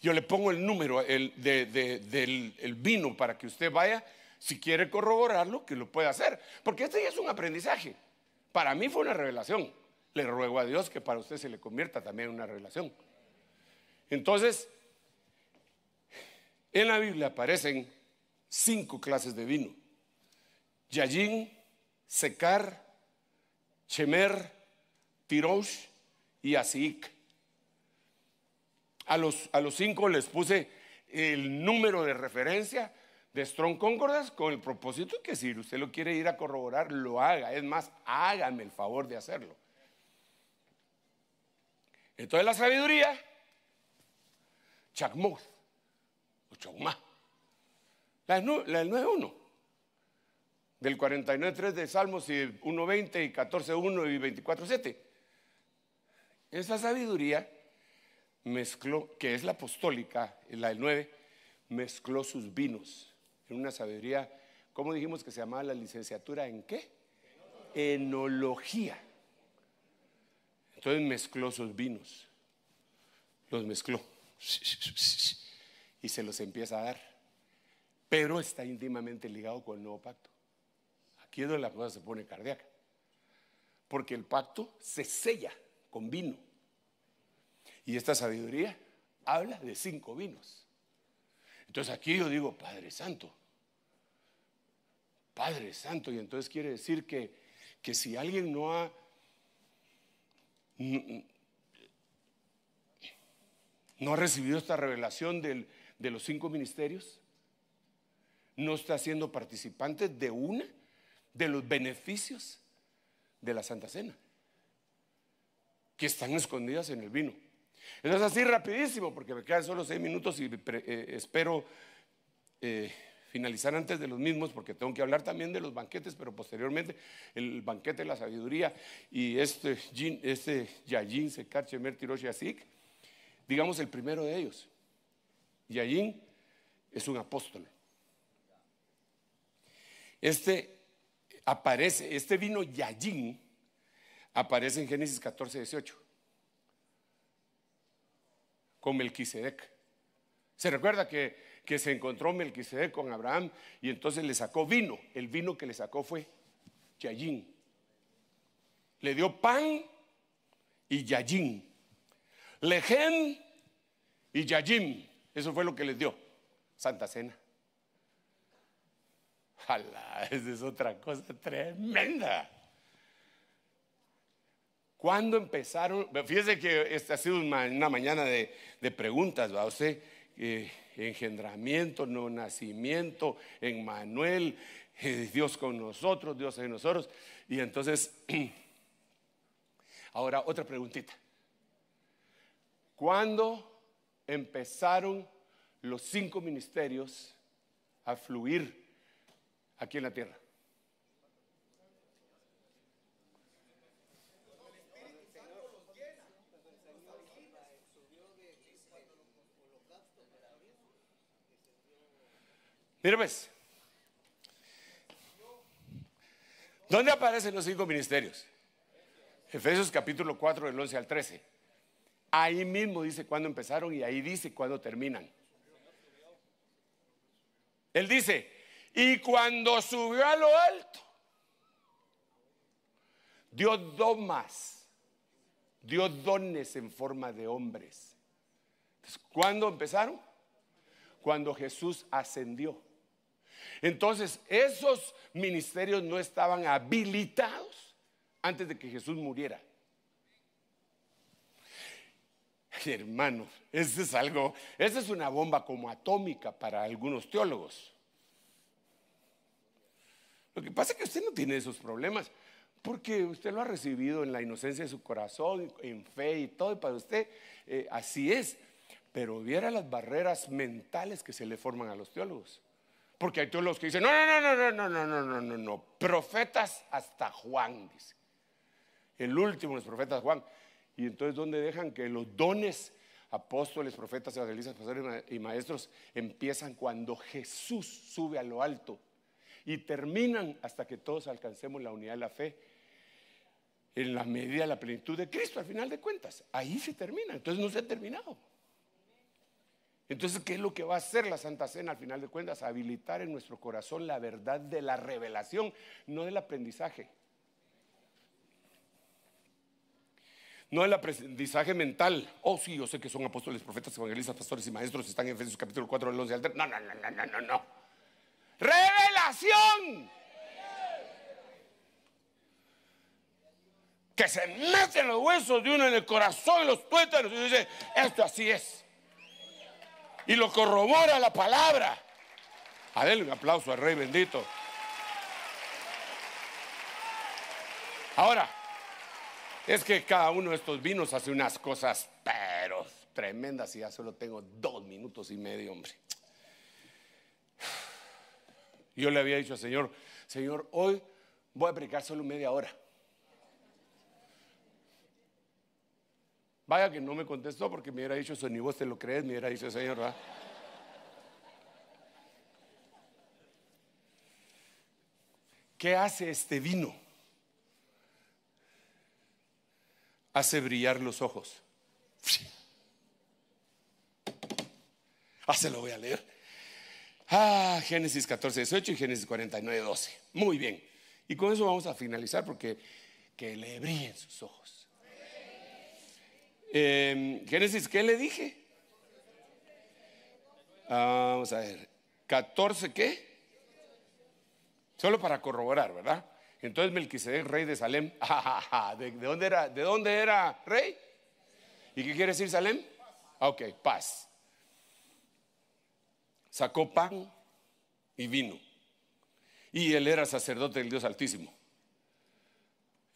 Yo le pongo el número del vino para que usted vaya, si quiere corroborarlo, que lo pueda hacer. Porque este ya es un aprendizaje. Para mí fue una revelación. Le ruego a Dios que para usted se le convierta también en una revelación. Entonces, en la Biblia aparecen cinco clases de vino. Yallín, Secar, Chemer, Tirosh y Asiik. A los, a los cinco les puse el número de referencia de Strong Concordance con el propósito que si usted lo quiere ir a corroborar, lo haga. Es más, hágame el favor de hacerlo. Entonces la sabiduría, Chakmoth. La del más. La del 9.1. Del 49.3 de Salmos y 1.20 y 14.1 y 24.7. Esa sabiduría mezcló, que es la apostólica, la del 9, mezcló sus vinos en una sabiduría, ¿cómo dijimos que se llamaba la licenciatura en qué? Enología. Entonces mezcló sus vinos, los mezcló y se los empieza a dar. Pero está íntimamente ligado con el nuevo pacto. Aquí es donde la cosa se pone cardíaca. Porque el pacto se sella con vino. Y esta sabiduría habla de cinco vinos. Entonces aquí yo digo, Padre Santo, Padre Santo, y entonces quiere decir que, que si alguien no ha, ¿No ha recibido esta revelación de los cinco ministerios? ¿No está siendo participante de una de los beneficios de la Santa Cena? Que están escondidas en el vino. Eso es así rapidísimo, porque me quedan solo seis minutos y eh, espero eh, finalizar antes de los mismos, porque tengo que hablar también de los banquetes, pero posteriormente el banquete de la sabiduría y este, este Yayin Sekar Chemer digamos el primero de ellos. Y es un apóstol. Este aparece, este vino Yayin aparece en Génesis 14, 18 con Melquisedec. Se recuerda que, que, se encontró Melquisedec con Abraham y entonces le sacó vino. El vino que le sacó fue Yayín. Le dio pan y Yayín. Lejen y Yajim. Eso fue lo que les dio. Santa Cena. Ojalá, esa es otra cosa tremenda. ¿Cuándo empezaron? Fíjese que esta ha sido una mañana de, preguntas, ¿va? Usted, eh, engendramiento, no nacimiento, en Manuel, eh, Dios con nosotros, Dios en nosotros. Y entonces, ahora otra preguntita cuando empezaron los cinco ministerios a fluir aquí en la tierra. Mira, pues, ¿dónde aparecen los cinco ministerios? Efesios capítulo 4 del 11 al 13. Ahí mismo dice cuándo empezaron y ahí dice cuándo terminan. Él dice, y cuando subió a lo alto, dio domas, dio dones en forma de hombres. Entonces, ¿Cuándo empezaron? Cuando Jesús ascendió. Entonces, esos ministerios no estaban habilitados antes de que Jesús muriera. Hermano, hermanos, es algo, Esa es una bomba como atómica para algunos teólogos. Lo que pasa es que usted no tiene esos problemas, porque usted lo ha recibido en la inocencia de su corazón, en fe y todo, y para usted así es. Pero viera las barreras mentales que se le forman a los teólogos. Porque hay teólogos que dicen, no, no, no, no, no, no, no, no, no, no, profetas hasta Juan, dice. El último de los profetas Juan. Y entonces, ¿dónde dejan que los dones, apóstoles, profetas, evangelistas, pastores y maestros, empiezan cuando Jesús sube a lo alto y terminan hasta que todos alcancemos la unidad de la fe en la medida de la plenitud de Cristo, al final de cuentas? Ahí se termina, entonces no se ha terminado. Entonces, ¿qué es lo que va a hacer la Santa Cena al final de cuentas? Habilitar en nuestro corazón la verdad de la revelación, no del aprendizaje. no el aprendizaje mental. Oh, sí, yo sé que son apóstoles, profetas, evangelistas, pastores y maestros, están en Efesios capítulo 4, del 11 al 3. No, no, no, no, no, no. Revelación. Que se meten los huesos de uno en el corazón y los tuétanos y dice, esto así es. Y lo corrobora la palabra. A un aplauso al Rey bendito. Ahora, es que cada uno de estos vinos hace unas cosas, pero tremendas, y ya solo tengo dos minutos y medio, hombre. Yo le había dicho al Señor, Señor, hoy voy a predicar solo media hora. Vaya que no me contestó porque me hubiera dicho eso, ni vos te lo crees, me hubiera dicho, Señor, ¿verdad? ¿Qué hace este vino? hace brillar los ojos. Ah, se lo voy a leer. Ah, Génesis 14, 18 y Génesis 49, 12. Muy bien. Y con eso vamos a finalizar porque que le brillen sus ojos. Em, Génesis, ¿qué le dije? Ah, vamos a ver. 14, ¿qué? Solo para corroborar, ¿verdad? Entonces Melquisedec, rey de Salem, ¿de, dónde era, ¿de dónde era rey? ¿Y qué quiere decir Salem? Ah, ok, paz. Sacó pan y vino. Y él era sacerdote del Dios Altísimo.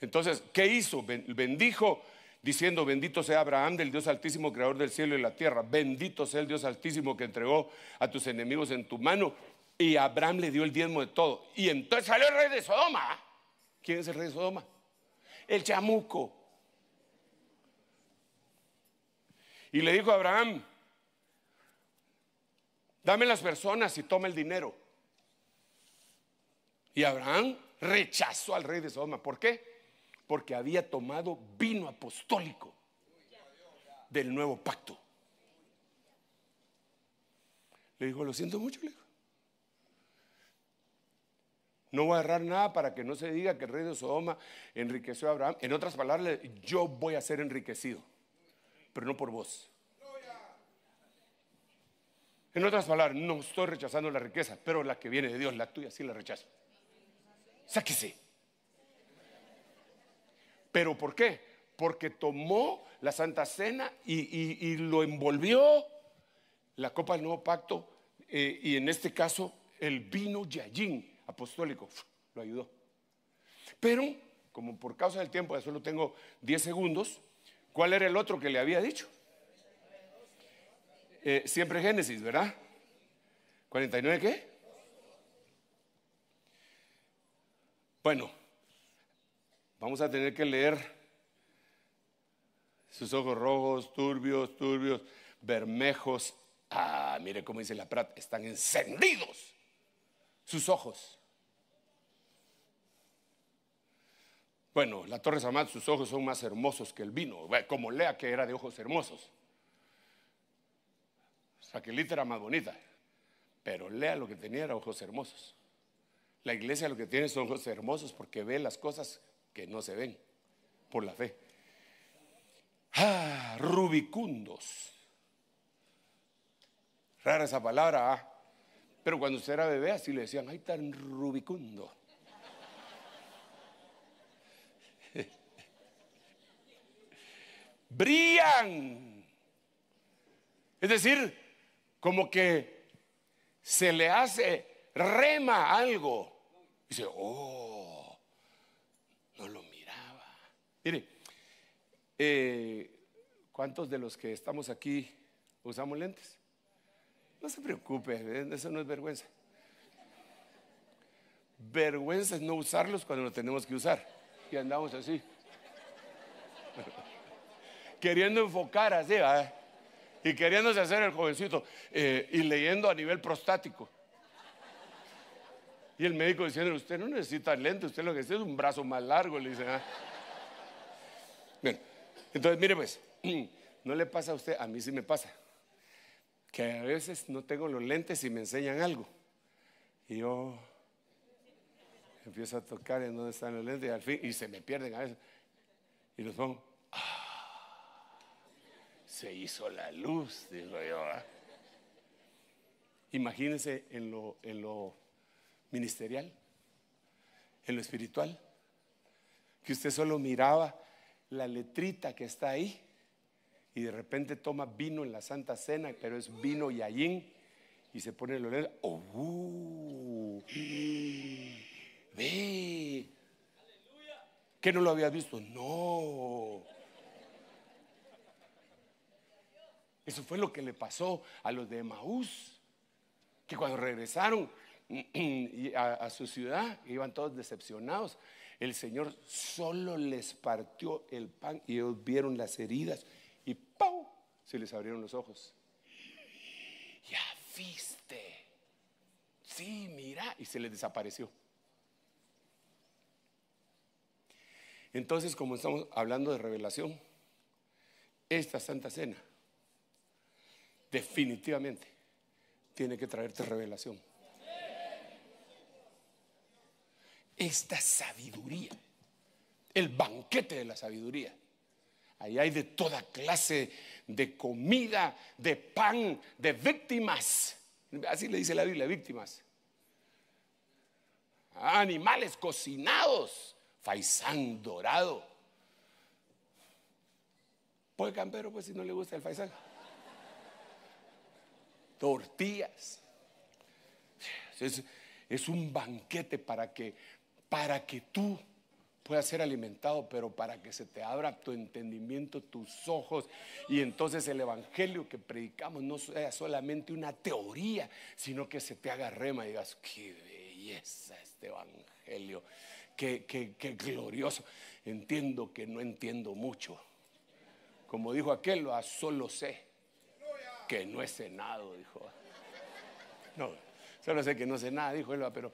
Entonces, ¿qué hizo? Bendijo diciendo, bendito sea Abraham del Dios Altísimo, creador del cielo y la tierra. Bendito sea el Dios Altísimo que entregó a tus enemigos en tu mano. Y Abraham le dio el diezmo de todo. Y entonces salió el rey de Sodoma. ¿Quién es el rey de Sodoma? El chamuco. Y le dijo a Abraham, dame las personas y toma el dinero. Y Abraham rechazó al rey de Sodoma. ¿Por qué? Porque había tomado vino apostólico del nuevo pacto. Le dijo, lo siento mucho, le dijo. No voy a agarrar nada para que no se diga que el rey de Sodoma enriqueció a Abraham. En otras palabras, yo voy a ser enriquecido, pero no por vos. En otras palabras, no estoy rechazando la riqueza, pero la que viene de Dios, la tuya, sí la rechazo. Sáquese. ¿Pero por qué? Porque tomó la Santa Cena y, lo envolvió la copa del nuevo pacto eh, y en este caso el vino yayín apostólico, lo ayudó. Pero, como por causa del tiempo, ya solo tengo 10 segundos, ¿cuál era el otro que le había dicho? Eh, siempre Génesis, ¿verdad? ¿49 qué? Bueno, vamos a tener que leer sus ojos rojos, turbios, turbios, bermejos. Ah, mire cómo dice la Prat, están encendidos sus ojos. Bueno, la Torre Samad, sus ojos son más hermosos que el vino, como Lea que era de ojos hermosos. Raquelita era más bonita, pero Lea lo que tenía era ojos hermosos. La iglesia lo que tiene son ojos hermosos porque ve las cosas que no se ven por la fe. Ah, rubicundos. Rara esa palabra, ah. pero cuando usted era bebé así le decían, ay, tan rubicundo. brillan. Es decir, como que se le hace rema algo. Y dice, oh, no lo miraba. Mire, eh, ¿cuántos de los que estamos aquí usamos lentes? No se preocupe, eh, eso no es vergüenza. Vergüenza es no usarlos cuando lo tenemos que usar. Y andamos así queriendo enfocar así, y queriéndose hacer el jovencito, eh, y leyendo a nivel prostático. Y el médico diciendo, usted no necesita lentes usted lo que necesita es un brazo más largo, le dice. ¿ah? Bien, entonces mire pues, no le pasa a usted, a mí sí me pasa, que a veces no tengo los lentes y me enseñan algo. Y yo empiezo a tocar en dónde están los lentes y al fin, y se me pierden a veces. Y los pongo se hizo la luz, digo yo. ¿ah? Imagínense en lo, en lo ministerial, en lo espiritual, que usted solo miraba la letrita que está ahí y de repente toma vino en la Santa Cena, pero es vino y allí y se pone el oler. ¡Oh! ¡Ve! ¿Que no lo había visto? No. Eso fue lo que le pasó a los de Maús, que cuando regresaron a, su ciudad iban todos decepcionados. El Señor solo les partió el pan y ellos vieron las heridas y ¡pau! Se les abrieron los ojos. Ya viste. Sí, mira. Y se les desapareció. Entonces, como estamos hablando de revelación, esta Santa Cena definitivamente tiene que traerte revelación. Esta sabiduría, el banquete de la sabiduría. Ahí hay de toda clase de comida, de pan, de víctimas. Así le dice la Biblia, víctimas. Animales cocinados, faisán dorado. Pues campero, pues si no le gusta el faisán tortillas. Es, un banquete para que, para que tú puedas ser alimentado, pero para que se te abra tu entendimiento, tus ojos, y entonces el Evangelio que predicamos no sea solamente una teoría, sino que se te haga rema y digas, qué belleza este Evangelio, qué, qué, qué glorioso. Entiendo que no entiendo mucho. Como dijo aquel, solo sé que no he cenado, dijo. No, solo sé que no sé nada, dijo Elba, pero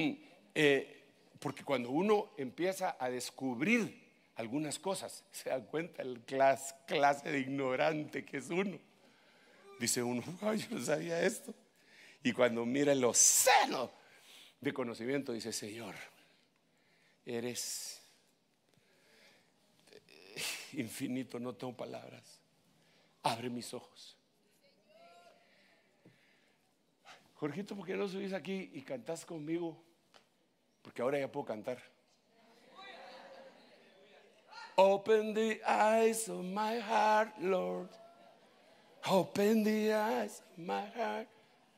eh, porque cuando uno empieza a descubrir algunas cosas, se da cuenta el clas, clase de ignorante que es uno. Dice uno, yo no sabía esto. Y cuando mira el océano de conocimiento, dice, Señor, eres eh, infinito, no tengo palabras. Abre mis ojos Jorgito, ¿por qué no subís aquí y cantás conmigo? Porque ahora ya puedo cantar. Open the eyes of my heart, Lord. Open the eyes of my heart.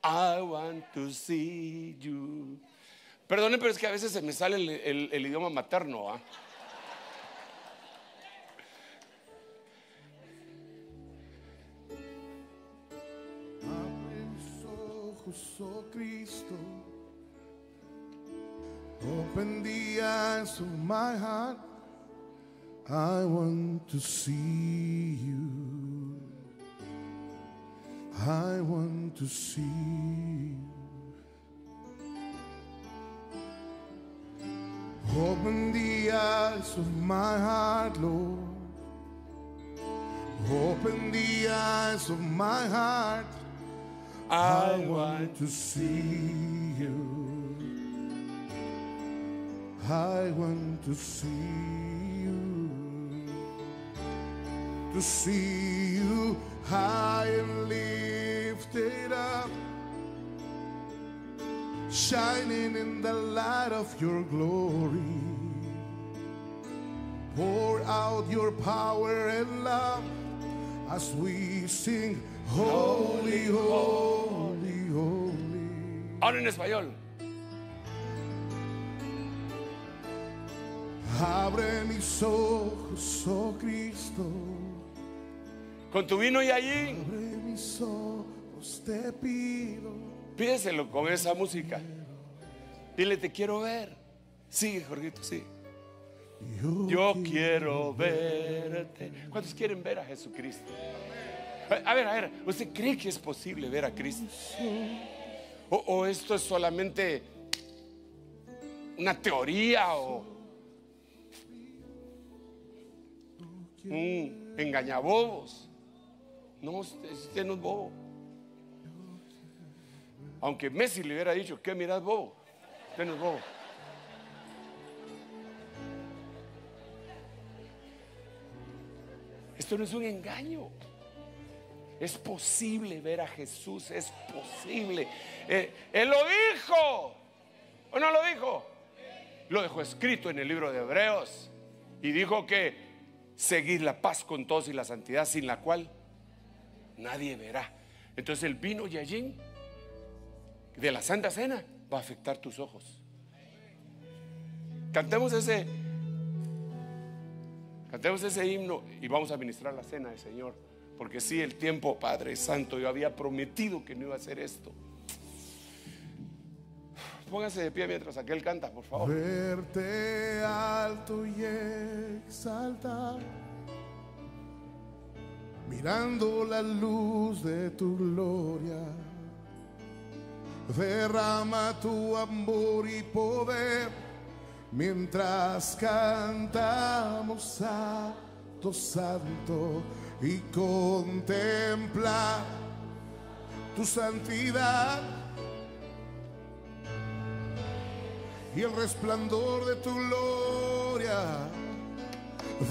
I want to see you. Perdonen, pero es que a veces se me sale el, idioma materno. ¿ah? So Cristo. Open the eyes of my heart. I want to see you. I want to see you. Open the eyes of my heart, Lord. Open the eyes of my heart. I want to see you. I want to see you. To see you high and lifted up, shining in the light of your glory. Pour out your power and love as we sing Holy, Ahora en español. Abre mis ojos, oh Cristo. Con tu vino y allí. Abre te pido. Pídeselo con esa música. Dile, te quiero ver. Sí, Jorgito, Sí. Yo, Yo quiero verte. ¿Cuántos quieren ver a Jesucristo? A ver, a ver, ¿usted cree que es posible ver a Cristo? ¿O, esto es solamente una teoría o un engañabobos? No, usted, no es bobo. Aunque Messi le hubiera dicho, ¿qué mirad bobo? Usted no es bobo. Esto no es un engaño. Es posible ver a Jesús, es posible. Eh, él lo dijo, ¿o no lo dijo? Lo dejó escrito en el libro de Hebreos y dijo que seguir la paz con todos y la santidad sin la cual nadie verá. Entonces el vino y allí de la Santa Cena va a afectar tus ojos. Cantemos ese, cantemos ese himno y vamos a ministrar la cena del Señor. Porque si sí, el tiempo, Padre Santo, yo había prometido que no iba a hacer esto. Póngase de pie mientras aquel canta, por favor. Verte alto y exaltar, mirando la luz de tu gloria. Derrama tu amor y poder mientras cantamos santo, santo y contempla tu santidad y el resplandor de tu gloria.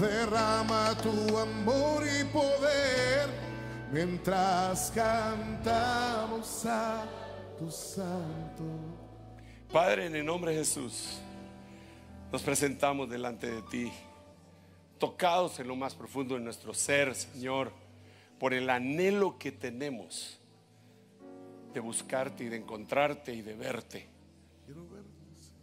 Derrama tu amor y poder mientras cantamos a tu santo. Padre, en el nombre de Jesús, nos presentamos delante de ti tocados en lo más profundo de nuestro ser, Señor, por el anhelo que tenemos de buscarte y de encontrarte y de verte.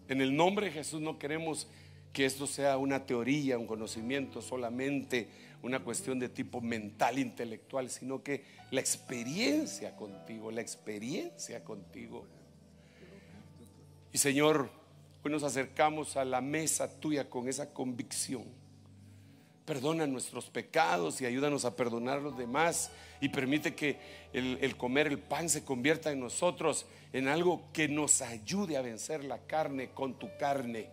En el nombre de Jesús no queremos que esto sea una teoría, un conocimiento solamente, una cuestión de tipo mental, intelectual, sino que la experiencia contigo, la experiencia contigo. Y Señor, hoy nos acercamos a la mesa tuya con esa convicción Perdona nuestros pecados y ayúdanos a perdonar a los demás. Y permite que el, comer el pan se convierta en nosotros en algo que nos ayude a vencer la carne con tu carne.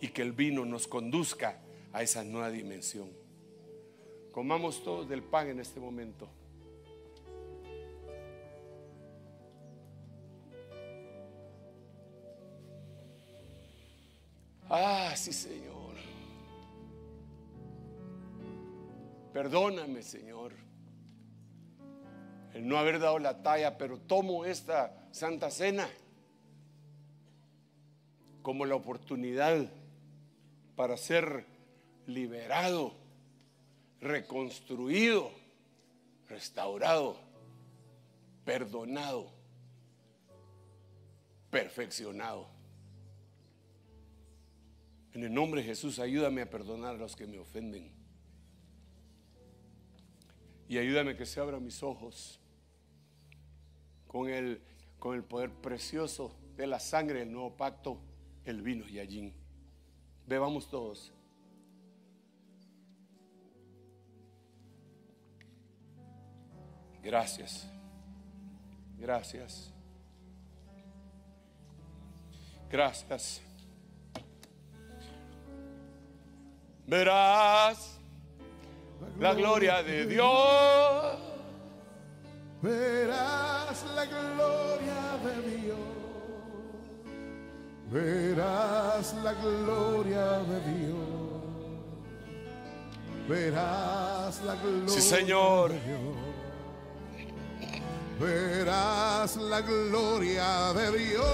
Y que el vino nos conduzca a esa nueva dimensión. Comamos todos del pan en este momento. Ah, sí, Señor. Perdóname, Señor, el no haber dado la talla, pero tomo esta santa cena como la oportunidad para ser liberado, reconstruido, restaurado, perdonado, perfeccionado. En el nombre de Jesús, ayúdame a perdonar a los que me ofenden. Y ayúdame que se abran mis ojos con el, con el poder precioso de la sangre del nuevo pacto, el vino y allí. Bebamos todos. Gracias. Gracias. Gracias. Verás la gloria de Dios. Verás la gloria de Dios. Verás la gloria de Dios. Verás la gloria. Sí, Señor. De Dios. Verás la gloria de Dios.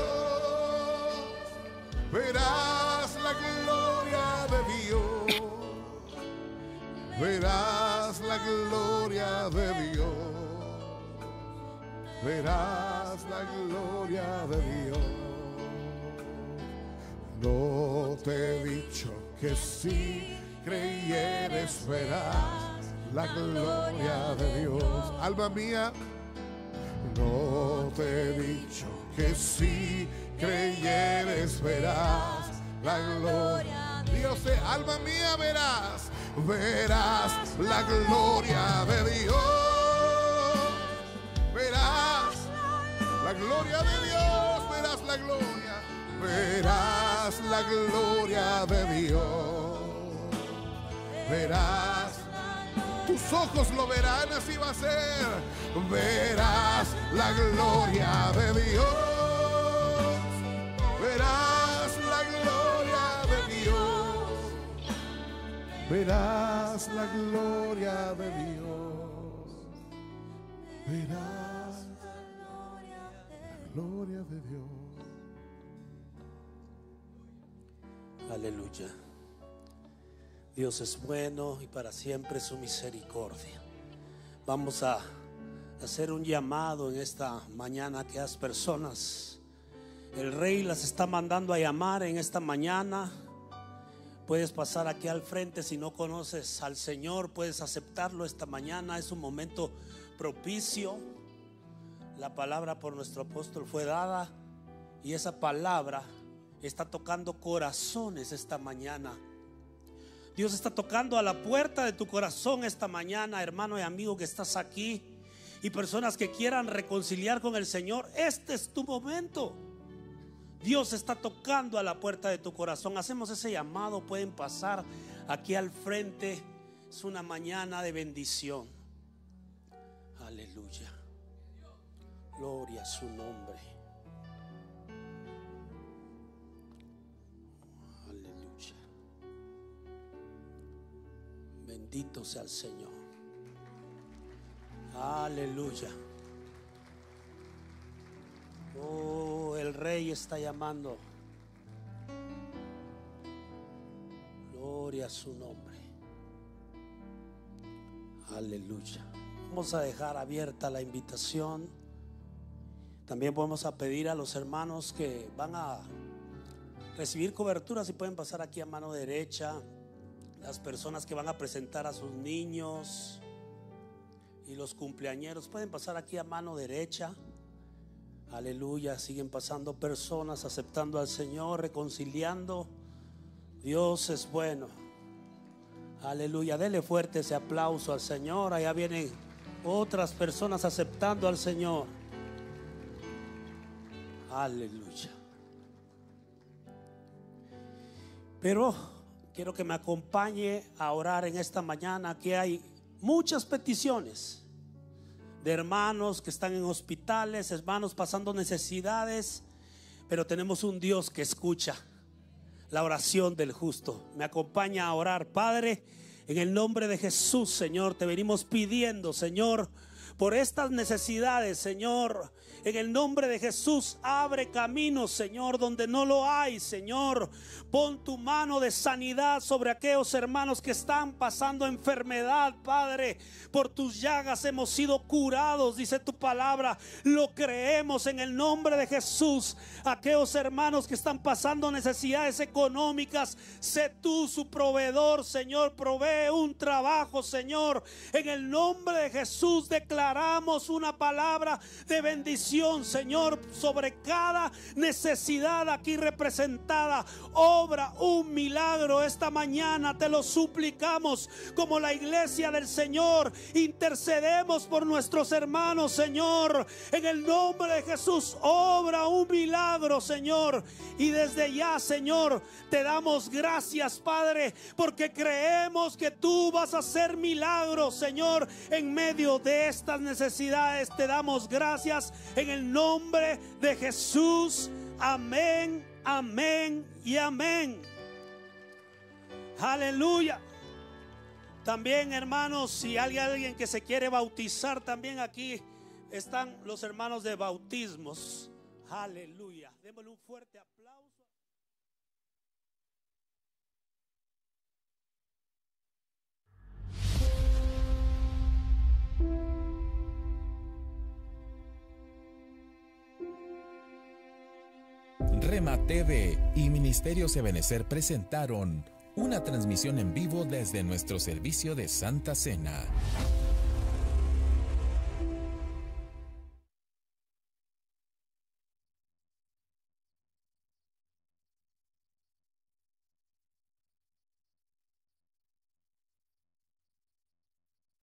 Verás verás la gloria de Dios. Verás la gloria de Dios. No te he dicho que si creyeres verás la gloria de Dios. Alma mía, no te he dicho que si creyeres verás la gloria. de Dios, alma mía, verás verás la gloria de Dios. Verás la gloria de Dios, verás la gloria, verás la gloria de Dios. Verás, tus ojos lo verán, así va a ser. Verás la gloria de Dios. Verás verás la gloria de Dios. Verás la gloria de Dios. Aleluya. Dios es bueno y para siempre su misericordia. Vamos a hacer un llamado en esta mañana que las personas, el rey las está mandando a llamar en esta mañana Puedes pasar aquí al frente si no conoces al Señor, puedes aceptarlo esta mañana, es un momento propicio. La palabra por nuestro apóstol fue dada y esa palabra está tocando corazones esta mañana. Dios está tocando a la puerta de tu corazón esta mañana, hermano y amigo que estás aquí, y personas que quieran reconciliar con el Señor. Este es tu momento. Dios está tocando a la puerta de tu corazón. Hacemos ese llamado, pueden pasar aquí al frente. Es una mañana de bendición. Aleluya. Gloria a su nombre. Aleluya. Bendito sea el Señor. Aleluya. Oh, el rey está llamando. Gloria a su nombre. Aleluya. Vamos a dejar abierta la invitación. También vamos a pedir a los hermanos que van a recibir cobertura, si pueden pasar aquí a mano derecha, las personas que van a presentar a sus niños y los cumpleañeros pueden pasar aquí a mano derecha. Aleluya, siguen pasando personas aceptando al Señor, reconciliando. Dios es bueno. Aleluya, dele fuerte ese aplauso al Señor. Allá vienen otras personas aceptando al Señor. Aleluya. Pero quiero que me acompañe a orar en esta mañana que hay muchas peticiones de hermanos que están en hospitales, hermanos pasando necesidades, pero tenemos un Dios que escucha la oración del justo. Me acompaña a orar, Padre, en el nombre de Jesús, Señor, te venimos pidiendo, Señor, por estas necesidades, Señor. En el nombre de Jesús, abre camino Señor, donde no lo hay, Señor. Pon tu mano de sanidad sobre aquellos hermanos que están pasando enfermedad, Padre. Por tus llagas hemos sido curados, dice tu palabra. Lo creemos en el nombre de Jesús. Aquellos hermanos que están pasando necesidades económicas, sé tú su proveedor, Señor. Provee un trabajo, Señor. En el nombre de Jesús, declara una palabra de bendición, Señor, sobre cada necesidad aquí representada. Obra un milagro esta mañana, te lo suplicamos como la iglesia del Señor. Intercedemos por nuestros hermanos, Señor. En el nombre de Jesús, obra un milagro, Señor. Y desde ya, Señor, te damos gracias, Padre, porque creemos que tú vas a hacer milagros, Señor, en medio de esta necesidades te damos gracias en el nombre de Jesús. Amén, amén y amén. Aleluya. También hermanos, si hay alguien que se quiere bautizar, también aquí están los hermanos de bautismos. Aleluya. Démosle un fuerte aplauso. Rema TV y Ministerios Ebenecer presentaron una transmisión en vivo desde nuestro servicio de Santa Cena.